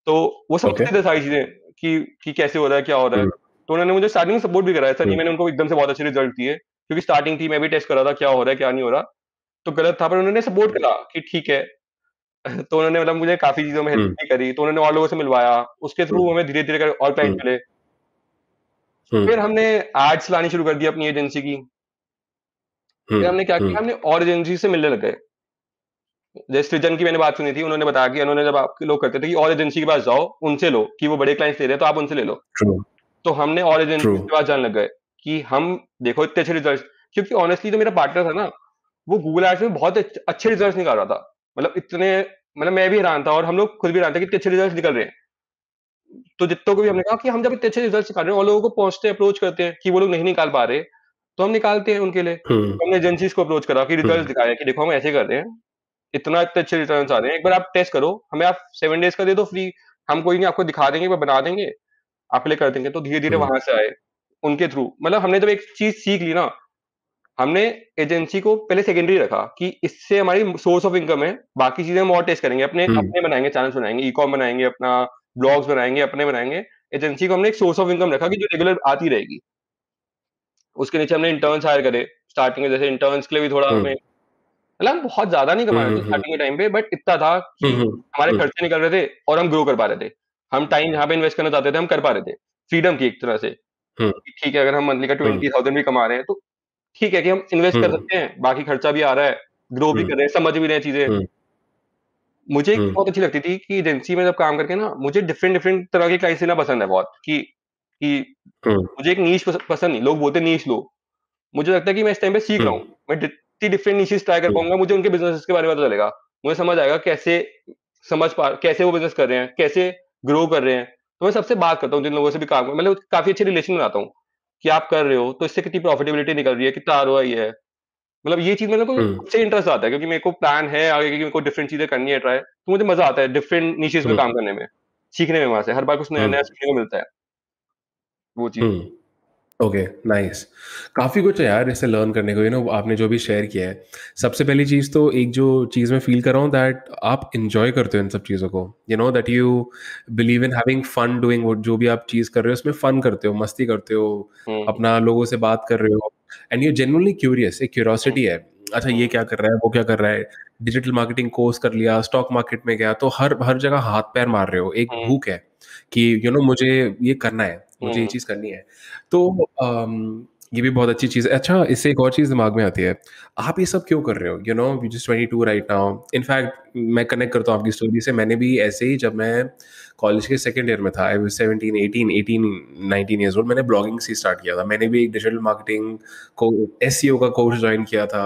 तो वो समझते okay. थे सारी चीजें कि कि कैसे हो रहा है क्या हो रहा है hmm. तो उन्होंने मुझे स्टार्टिंग सपोर्ट भी कराया सर hmm. मैंने उनको एकदम से बहुत अच्छे रिजल्ट दिए क्योंकि स्टार्टिंग थी मैं भी टेस्ट कर रहा था क्या हो रहा है क्या नहीं हो रहा तो गलत था पर उन्होंने सपोर्ट करा कि ठीक है तो उन्होंने मतलब मुझे काफी चीजों में हेल्प hmm. भी करी तो उन्होंने और लोगों से मिलवाया उसके थ्रू हमें धीरे धीरे कर और क्लाइंट मिले फिर हमने एड्स लानी शुरू कर दी अपनी एजेंसी की फिर हमने क्या किया हमने और एजेंसी से मिलने लग गए जैसे सृजन की मैंने बात सुनी थी उन्होंने बताया कि उन्होंने जब आप लोग करते थे कि और एजेंसी के पास जाओ उनसे लो कि वो बड़े क्लाइंट्स दे रहे हैं तो आप उनसे ले लो True. तो हमने और एजेंसी के पास जाने लग गए कि हम देखो इतने अच्छे रिजल्ट क्योंकि ऑनेस्टली जो तो मेरा पार्टनर था ना वो गूगल एड्स में बहुत अच्छे रिजल्ट निकाल रहा था मतलब इतने मतलब मैं भी हैरान था और हम लोग खुद भी हैरान था कि इतने अच्छे रिजल्ट निकल रहे हैं तो जितों को भी हमने कहा कि हम जब इतने अच्छे रिजल्ट निकाल रहे हैं और लोगों को पहुंचते अप्रोच करते हैं कि वो लोग नहीं निकाल पा रहे तो हम निकालते हैं उनके लिए hmm. हमने एजेंसी को अप्रोच करा कि रिजल्ट hmm. दिखाया कि देखो हम ऐसे कर रहे हैं इतना इतने अच्छे रिटर्न आ रहे हैं एक बार आप टेस्ट करो हमें आप सेवन डेज का दे दो फ्री हम कोई नहीं आपको दिखा देंगे बना देंगे आप ले कर देंगे तो धीरे धीरे हम्म। वहां से आए उनके थ्रू मतलब हमने जब एक चीज सीख ली ना हमने एजेंसी को पहले सेकेंडरी रखा कि इससे हमारी सोर्स ऑफ इनकम है बाकी चीजें हम और टेस्ट करेंगे अपने हम्म। अपने बनाएंगे चैनल्स बनाएंगे ई कॉम बनाएंगे अपना ब्लॉग्स बनाएंगे अपने बनाएंगे एजेंसी को हमने एक सोर्स ऑफ इनकम रखा कि जो रेगुलर आती रहेगी उसके नीचे हमने इंटर्न्स हायर करे स्टार्टिंग में जैसे इंटर्न्स के लिए भी थोड़ा हम्म। हमें मतलब बहुत ज्यादा नहीं कमा रहे थे स्टार्टिंग हम्म, हम्म, के टाइम पे बट इतना था कि हम्म, हमारे खर्चे निकल रहे थे और हम ग्रो कर पा रहे थे हम टाइम जहाँ पे इन्वेस्ट करना चाहते थे हम कर पा रहे थे फ्रीडम की एक तरह से ठीक है अगर हम मंथली का ट्वेंटी थाउजेंड भी कमा रहे हैं तो ठीक है कि हम इन्वेस्ट कर सकते हैं बाकी खर्चा भी आ रहा है ग्रो भी कर रहे हैं समझ भी रहे हैं चीजें मुझे एक बहुत अच्छी लगती थी कि एजेंसी में जब काम करके ना मुझे डिफरेंट डिफरेंट तरह के क्लाइंट लेना पसंद है बहुत कि कि मुझे एक नीच पसंद नहीं लोग बोलते नीच लो मुझे लगता है कि मैं इस टाइम पे सीख रहा हूँ मैं फिफ्टी डिफरेंट नीशेस ट्राई कर पाऊंगा मुझे उनके बिजनेस के बारे में पता चलेगा मुझे समझ आएगा कैसे समझ पा कैसे वो बिजनेस कर रहे हैं कैसे ग्रो कर रहे हैं तो मैं सबसे बात करता हूँ जिन लोगों से भी काम मतलब काफी अच्छे रिलेशन बनाता हूँ कि आप कर रहे हो तो इससे कितनी प्रॉफिटेबिलिटी निकल रही है कितना आर है मतलब ये चीज मेरे को हम्म। सबसे इंटरेस्ट आता है क्योंकि मेरे को प्लान है आगे की मेरे को डिफरेंट चीजें करनी है ट्राई तो मुझे मजा आता है डिफरेंट नीचे में हम्म। काम करने में सीखने में वहां से हर बार कुछ नया नया हम्म। सीखने को मिलता है वो चीज ओके नाइस काफ़ी कुछ है यार इससे लर्न करने को यू नो आपने जो भी शेयर किया है सबसे पहली चीज़ तो एक जो चीज़ मैं फील कर रहा हूँ दैट आप इन्जॉय करते हो इन सब चीज़ों को you know that you believe in having fun doing जो भी आप चीज़ कर रहे हो उसमें फ़न करते हो मस्ती करते हो hmm. अपना लोगों से बात कर रहे हो एंड यू जेनरली क्यूरियस एक क्यूरोसिटी है अच्छा ये क्या कर रहा है वो क्या कर रहा है डिजिटल मार्केटिंग कोर्स कर लिया स्टॉक मार्केट में गया तो हर हर जगह हाथ पैर मार रहे हो एक भूख हम्म। है कि यू you नो know, मुझे ये करना है मुझे ये हम्म। चीज़ करनी है तो ये भी बहुत अच्छी चीज़ है अच्छा इससे एक और चीज़ दिमाग में आती है आप ये सब क्यों कर रहे हो you know you just twenty two right now in fact मैं कनेक्ट करता हूँ आपकी स्टोरी से मैंने भी ऐसे ही जब मैं कॉलेज के सेकेंड ईयर में था I seventeen eighteen eighteen nineteen years old मैंने ब्लॉगिंग से स्टार्ट किया था मैंने भी एक डिजिटल मार्केटिंग को एस e का कोर्स ज्वाइन किया था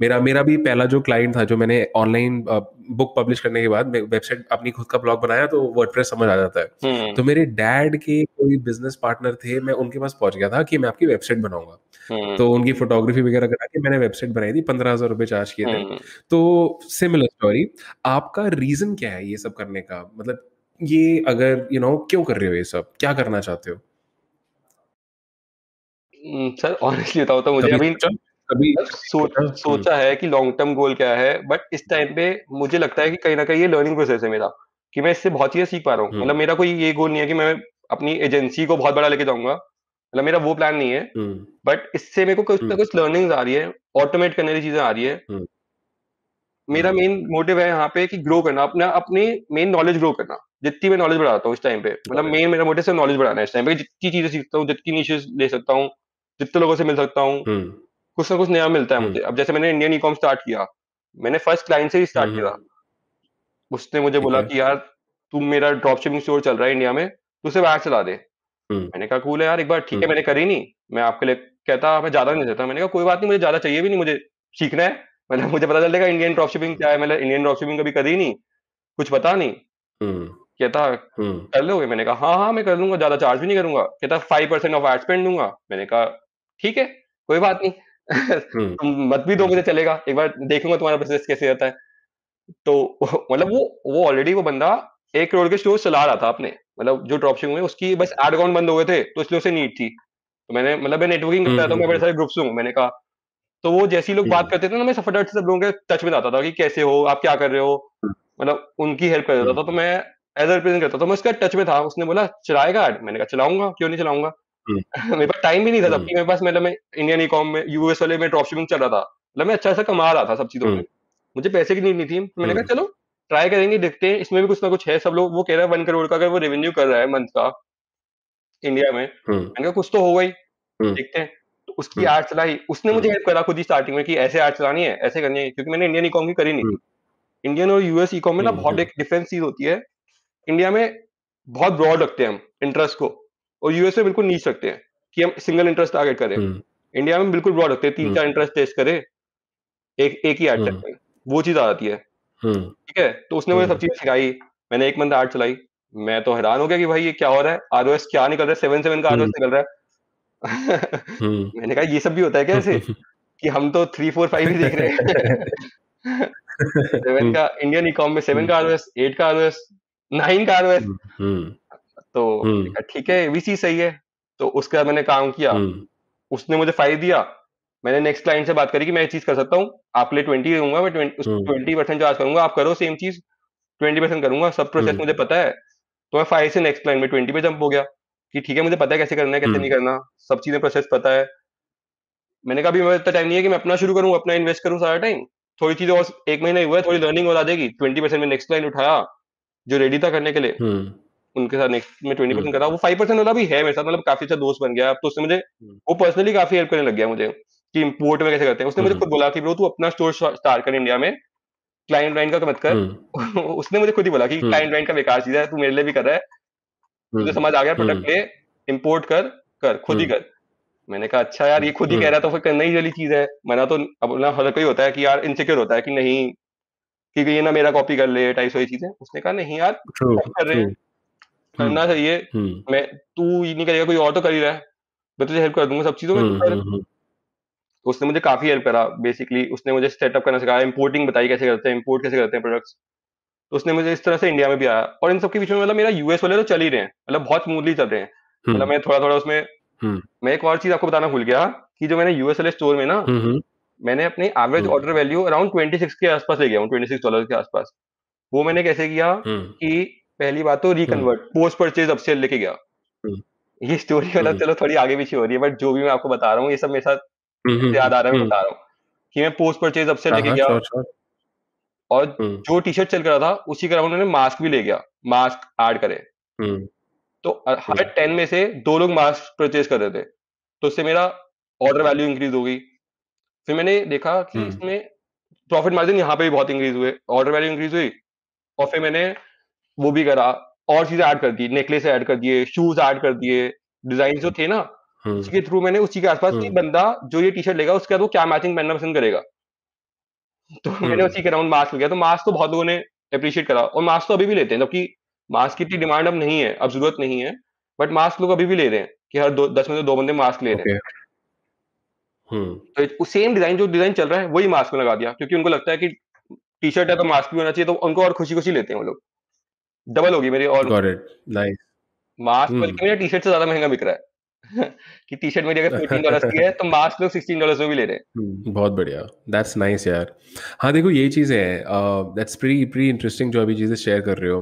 मेरा मेरा भी पहला जो क्लाइंट था जो मैंने ऑनलाइन बुक पब्लिश करने के बाद वेबसाइट अपनी खुद का ब्लॉग बनाया तो वर्डप्रेस समझ आ जाता है हम्म। तो मेरे डैड के कोई बिजनेस पार्टनर थे मैं उनके पास पहुंच गया था कि मैं आपकी वेबसाइट बनाऊंगा हम्म। तो उनकी फोटोग्राफी वगैरह करा के मैंने वेबसाइट बनाई थी पंद्रह हजार रुपए चार्ज किए थे हम्म। तो सिमिलर स्टोरी आपका रीजन क्या है ये सब करने का मतलब ये अगर यू you नो know, क्यों कर रहे हो ये सब क्या करना चाहते हो सर ऑनेस्टली बताओ तो मुझे अभी अभी सो, हम्म। सोचा है कि लॉन्ग टर्म गोल क्या है बट इस टाइम पे मुझे लगता है कि कहीं ना कहीं ये लर्निंग प्रोसेस है मेरा कि मैं इससे बहुत चीजें सीख पा रहा हूँ मतलब हम्म। मेरा कोई ये गोल नहीं है कि मैं अपनी एजेंसी को बहुत बड़ा लेके जाऊंगा मतलब मेरा वो प्लान नहीं है बट हम्म। इससे मेरे को कुछ ना कुछ लर्निंग्स आ रही है ऑटोमेट करने वाली चीजें आ रही है मेरा मेन hmm. मोटिव है यहाँ पे कि ग्रो करना अपना अपनी मेन नॉलेज ग्रो करना जितनी मैं नॉलेज बढ़ाता हूँ इस टाइम पे मतलब मेन मेरा मोटिव सिर्फ नॉलेज बढ़ाना है इस टाइम पे जितनी चीजें सीखता हूँ जितनी नीचेज ले सकता हूँ जितने लोगों से मिल सकता हूँ hmm. कुछ ना कुछ नया मिलता है hmm. मुझे अब जैसे मैंने इंडियन ईकॉम स्टार्ट किया मैंने फर्स्ट क्लाइंट से ही स्टार्ट किया उसने मुझे बोला कि यार तू मेरा ड्रॉप शिपिंग स्टोर चल रहा है इंडिया में तू सिर्फ बाहर चला दे मैंने कहा कूल है यार एक बार ठीक है मैंने करी नहीं मैं आपके लिए कहता मैं ज्यादा नहीं देता मैंने कहा कोई बात नहीं मुझे ज्यादा चाहिए भी नहीं मुझे सीखना है मतलब मुझे पता चलेगा इंडियन ड्रॉप शिपिंग क्या है मतलब इंडियन ड्रॉप शिपिंग कभी करी नहीं कुछ पता नहीं हम्म। कहता हम्म। कर लोगे मैंने कहा हाँ हाँ मैं कर लूंगा ज्यादा चार्ज भी नहीं करूंगा कहता five percent of ad spend दूंगा मैंने कहा ठीक है कोई बात नहीं हम्म। तुम मत भी दो मुझे चलेगा एक बार देखूंगा तुम्हारा बिजनेस कैसे रहता है तो मतलब वो वो ऑलरेडी वो बंदा एक करोड़ के स्टोर चला रहा था अपने मतलब जो ड्रॉप शिपिंग में उसकी बस एड अकाउंट बंद हो गए थे तो इसलिए उसे नीड थी तो मैंने मतलब मैं नेटवर्किंग करता था मैं बड़े सारे ग्रुप्स हूँ मैंने कहा तो वो जैसे ही लोग बात करते थे ना मैं फटाफट से सब लोगों के टच में आता था कि कैसे हो आप क्या कर रहे हो हाँ। मतलब उनकी हेल्प कर देता था हाँ। तो मैं एज अ रिप्रेजेंट करता था तो मैं उसका टच में था उसने बोला चलाएगा मैंने कहा चलाऊंगा क्यों नहीं चलाऊंगा हाँ। मेरे पास टाइम भी नहीं था मेरे पास मतलब मैं इंडियन इकॉम में यूएस वाले में ड्रॉप शिपिंग चल रहा था मतलब मैं अच्छा सा कमा रहा था सब चीजों में मुझे पैसे की नीड नहीं थी तो मैंने कहा चलो ट्राई करेंगे देखते हैं इसमें भी कुछ ना कुछ है सब लोग वो कह रहा है वन करोड़ का अगर वो रेवेन्यू कर रहा है मंथ का इंडिया में मैंने कहा कुछ तो होगा ही देखते हैं उसकी हम्म। आर्ट चलाई उसने मुझे हेल्प हम्म। करा खुद ही स्टार्टिंग में कि ऐसे आर्ट चलानी है ऐसे करनी है क्योंकि मैंने इंडियन इकॉम की करी नहीं इंडियन हम्म। और यूएस इकॉम में ना बहुत एक डिफरेंस चीज होती है इंडिया में बहुत ब्रॉड रखते हैं हम इंटरेस्ट को और यूएस में बिल्कुल नीच रखते हैं कि हम सिंगल इंटरेस्ट टारगेट करें इंडिया में बिल्कुल ब्रॉड रखते हैं तीन चार इंटरेस्ट टेस्ट करें एक एक ही आर्ट वो चीज आ जाती है ठीक है तो उसने मुझे सब चीज सिखाई मैंने एक मंथ आर्ट चलाई मैं तो हैरान हो गया कि भाई ये क्या हो रहा है आरओएस क्या निकल रहा है सेवन सेवन का आरओएस निकल रहा है हम्म। मैंने कहा ये सब भी होता है कैसे कि हम तो थ्री फोर फाइव ही देख रहे हैं सेवन का इंडियन इकॉम हम्म। में सेवन का आरओएस हम्म। एट का आरओएस नाइन का आरओएस तो ठीक है वी सी सही है तो उसके बाद मैंने काम किया उसने मुझे फाइव दिया मैंने नेक्स्ट क्लाइंट से बात करी कि मैं ये चीज कर सकता हूँ आप ले ट्वेंटी दूंगा मैं ट्वेंटी परसेंट चार्ज करूंगा आप करो सेम चीज ट्वेंटी परसेंट करूंगा सब प्रोसेस मुझे पता है तो मैं फाइव से नेक्स्ट क्लाइंट में ट्वेंटी पे जंप हो गया कि ठीक है मुझे पता है कैसे करना है कैसे नहीं हम्म। करना सब चीजें प्रोसेस पता है मैंने कहा अभी इतना टाइम नहीं है कि मैं अपना शुरू करूँ अपना इन्वेस्ट करूँ सारा टाइम थोड़ी चीज और एक महीने हुआ है थोड़ी लर्निंग और आ जाएगी ट्वेंटी परसेंट में नेक्स्ट लाइन उठाया जो रेडी था करने के लिए हम्म। उनके साथ नेक्स्ट में ट्वेंटी हम्म। परसेंट करा वो फाइव परसेंट वाला भी है मेरे साथ मतलब काफी अच्छा दोस्त बन गया तो उससे मुझे वो पर्सनली काफी हेल्प करने लग गया मुझे कि इम्पोर्ट में कैसे करते हैं उसने मुझे खुद बोला कि ब्रो तू अपना स्टोर स्टार्ट कर इंडिया में क्लाइंट वाइन का तो मत कर उसने मुझे खुद ही बोला कि क्लाइंट वाइन का बेकार चीज है तू मेरे लिए भी कर रहा है मुझे हम्म, समझ आ गया प्रोडक्ट हम्म। ले इम्पोर्ट कर कर खुद ही हम्म। कर मैंने कहा अच्छा यार ये खुद ही कह रहा है तो फिर करना ही वाली चीज है मैंने तो अपना हर कोई होता है कि यार इनसिक्योर होता है कि नहीं कि ये ना मेरा कॉपी कर ले टाइप सौ चीजें उसने कहा नहीं यार कर रहे करना चाहिए मैं तू ये नहीं करेगा कोई और तो कर ही रहा है मैं तुझे हेल्प कर दूंगा सब चीजों में तो उसने मुझे काफी हेल्प करा बेसिकली उसने मुझे सेटअप करना सिखाया इम्पोर्टिंग बताई कैसे करते हैं इम्पोर्ट कैसे करते हैं प्रोडक्ट्स तो उसने मुझे इस तरह से इंडिया में भी आया और इन सबके बीच में मतलब मेरा यूएस वाले तो चल ही रहे हैं मतलब बहुत स्मूथली चल रहे हैं हम्म। मतलब मैं थोड़ा थोड़ा उसमें हम्म। मैं एक और चीज आपको बताना भूल गया कि जो मैंने यूएस वाले स्टोर में ना हम्म, मैंने अपनी average order value around twenty six के आसपास ले गया हूँ ट्वेंटी सिक्स डॉलर के आसपास वो मैंने कैसे किया कि पहली बात तो रिकन्वर्ट पोस्ट परचेज अब सेल लेके गया ये स्टोरी मतलब चलो थोड़ी आगे पीछे हो रही है बट जो भी मैं आपको बता रहा हूँ ये सब मेरे साथ याद आ रहा है मैं बता रहा हूँ कि मैं पोस्ट परचेज अब अपसेल लेके हाँ, गया और हम्म। जो टी शर्ट चल रहा था उसी का उन्होंने मास्क भी ले गया मास्क ऐड करे हम्म। तो हर टेन हम्म। में से दो लोग मास्क परचेज कर रहे थे तो उससे मेरा ऑर्डर वैल्यू इंक्रीज हो गई फिर मैंने देखा कि इसमें प्रॉफिट मार्जिन यहाँ पे भी बहुत इंक्रीज हुए ऑर्डर वैल्यू इंक्रीज हुई और फिर मैंने वो भी करा और चीजें ऐड कर दी नेकलेस ऐड कर दिए शूज ऐड कर दिए डिजाइन जो थे ना उसके थ्रू मैंने उसी के आसपास कि बंदा जो ये टी शर्ट लेगा उसके बाद वो क्या मैचिंग पहनना पसंद करेगा तो हम्म। मैंने उसी के अराउंड मास्क लिया तो मास्क तो बहुत लोगों ने अप्रिशिएट करा और मास्क तो अभी भी लेते हैं जबकि मास्क की इतनी डिमांड अब नहीं है अब जरूरत नहीं है बट मास्क लोग अभी भी ले रहे हैं कि हर दो दस में से दो बंदे मास्क ले रहे हैं हम्म। तो सेम डिजाइन जो डिजाइन चल रहा है वही मास्क में लगा दिया क्योंकि उनको लगता है कि टी शर्ट है तो मास्क भी होना चाहिए तो उनको और खुशी खुशी लेते हैं वो लोग डबल होगी मेरी और मास्क हम्म। बल्कि मेरा टी शर्ट से ज्यादा महंगा बिक रहा है कि टी शर्ट मेरी अगर फोर्टीन डॉलर की है तो मास्क लोग सिक्सटीन डॉलर में भी ले रहे हैं hmm, बहुत बढ़िया दैट्स नाइस यार हाँ देखो ये चीज़ें हैं दैट्स प्री प्री इंटरेस्टिंग जो अभी चीज़ें शेयर कर रहे हो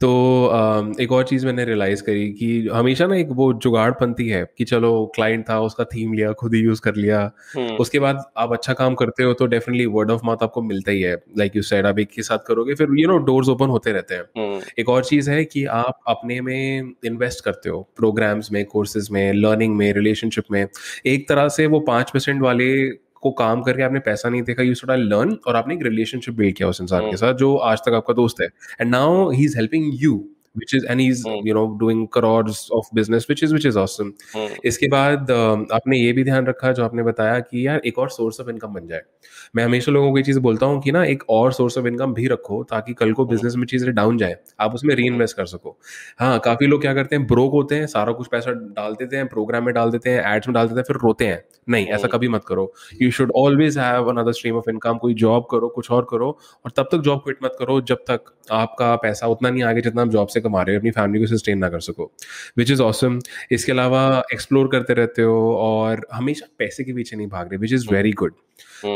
तो uh, एक और चीज़ मैंने रियलाइज़ करी कि हमेशा ना एक वो जुगाड़पंथी है कि चलो क्लाइंट था उसका थीम लिया खुद ही यूज़ कर लिया hmm. उसके बाद आप अच्छा काम करते हो तो डेफिनेटली वर्ड ऑफ माउथ आपको मिलता ही है लाइक यू सैड आप एक के साथ करोगे फिर यू नो डोर्स ओपन होते रहते हैं hmm. एक और चीज़ है कि आप अपने में इन्वेस्ट करते हो प्रोग्राम्स में कोर्सेज में लर्निंग में रिलेशनशिप में एक तरह से वो पांच परसेंट वाले को काम करके आपने पैसा नहीं देखा यू सॉट लर्न और आपने एक रिलेशनशिप बिल्ड किया उस इंसान के हम्म। साथ जो आज तक आपका दोस्त है and now he is helping you which is and he's hmm. you know doing crores of business which is which is awesome hmm. इसके बाद um, आपने ये भी ध्यान रखा जो आपने बताया कि यार एक और सोर्स ऑफ इनकम बन जाए मैं हमेशा लोगों को ये चीज़ बोलता हूँ कि ना एक और सोर्स ऑफ इनकम भी रखो ताकि कल को बिजनेस hmm. में चीज़ें डाउन जाए आप उसमें री इन्वेस्ट कर सको हाँ काफ़ी लोग क्या करते हैं ब्रोक होते हैं सारा कुछ पैसा डाल देते हैं प्रोग्राम में डाल देते हैं एड्स में डाल देते हैं फिर रोते हैं नहीं ऐसा कभी मत करो you should always have another stream of income कोई जॉब करो कुछ और करो और तब तक जॉब क्विट मत करो जब तक आपका पैसा उतना नहीं आगे जितना आप जॉब से कमा रहे हो अपनी फैमिली को सस्टेन ना कर सको विच इज़ ऑसम इसके अलावा एक्सप्लोर करते रहते हो और हमेशा पैसे के पीछे नहीं भाग रहे विच इज़ वेरी गुड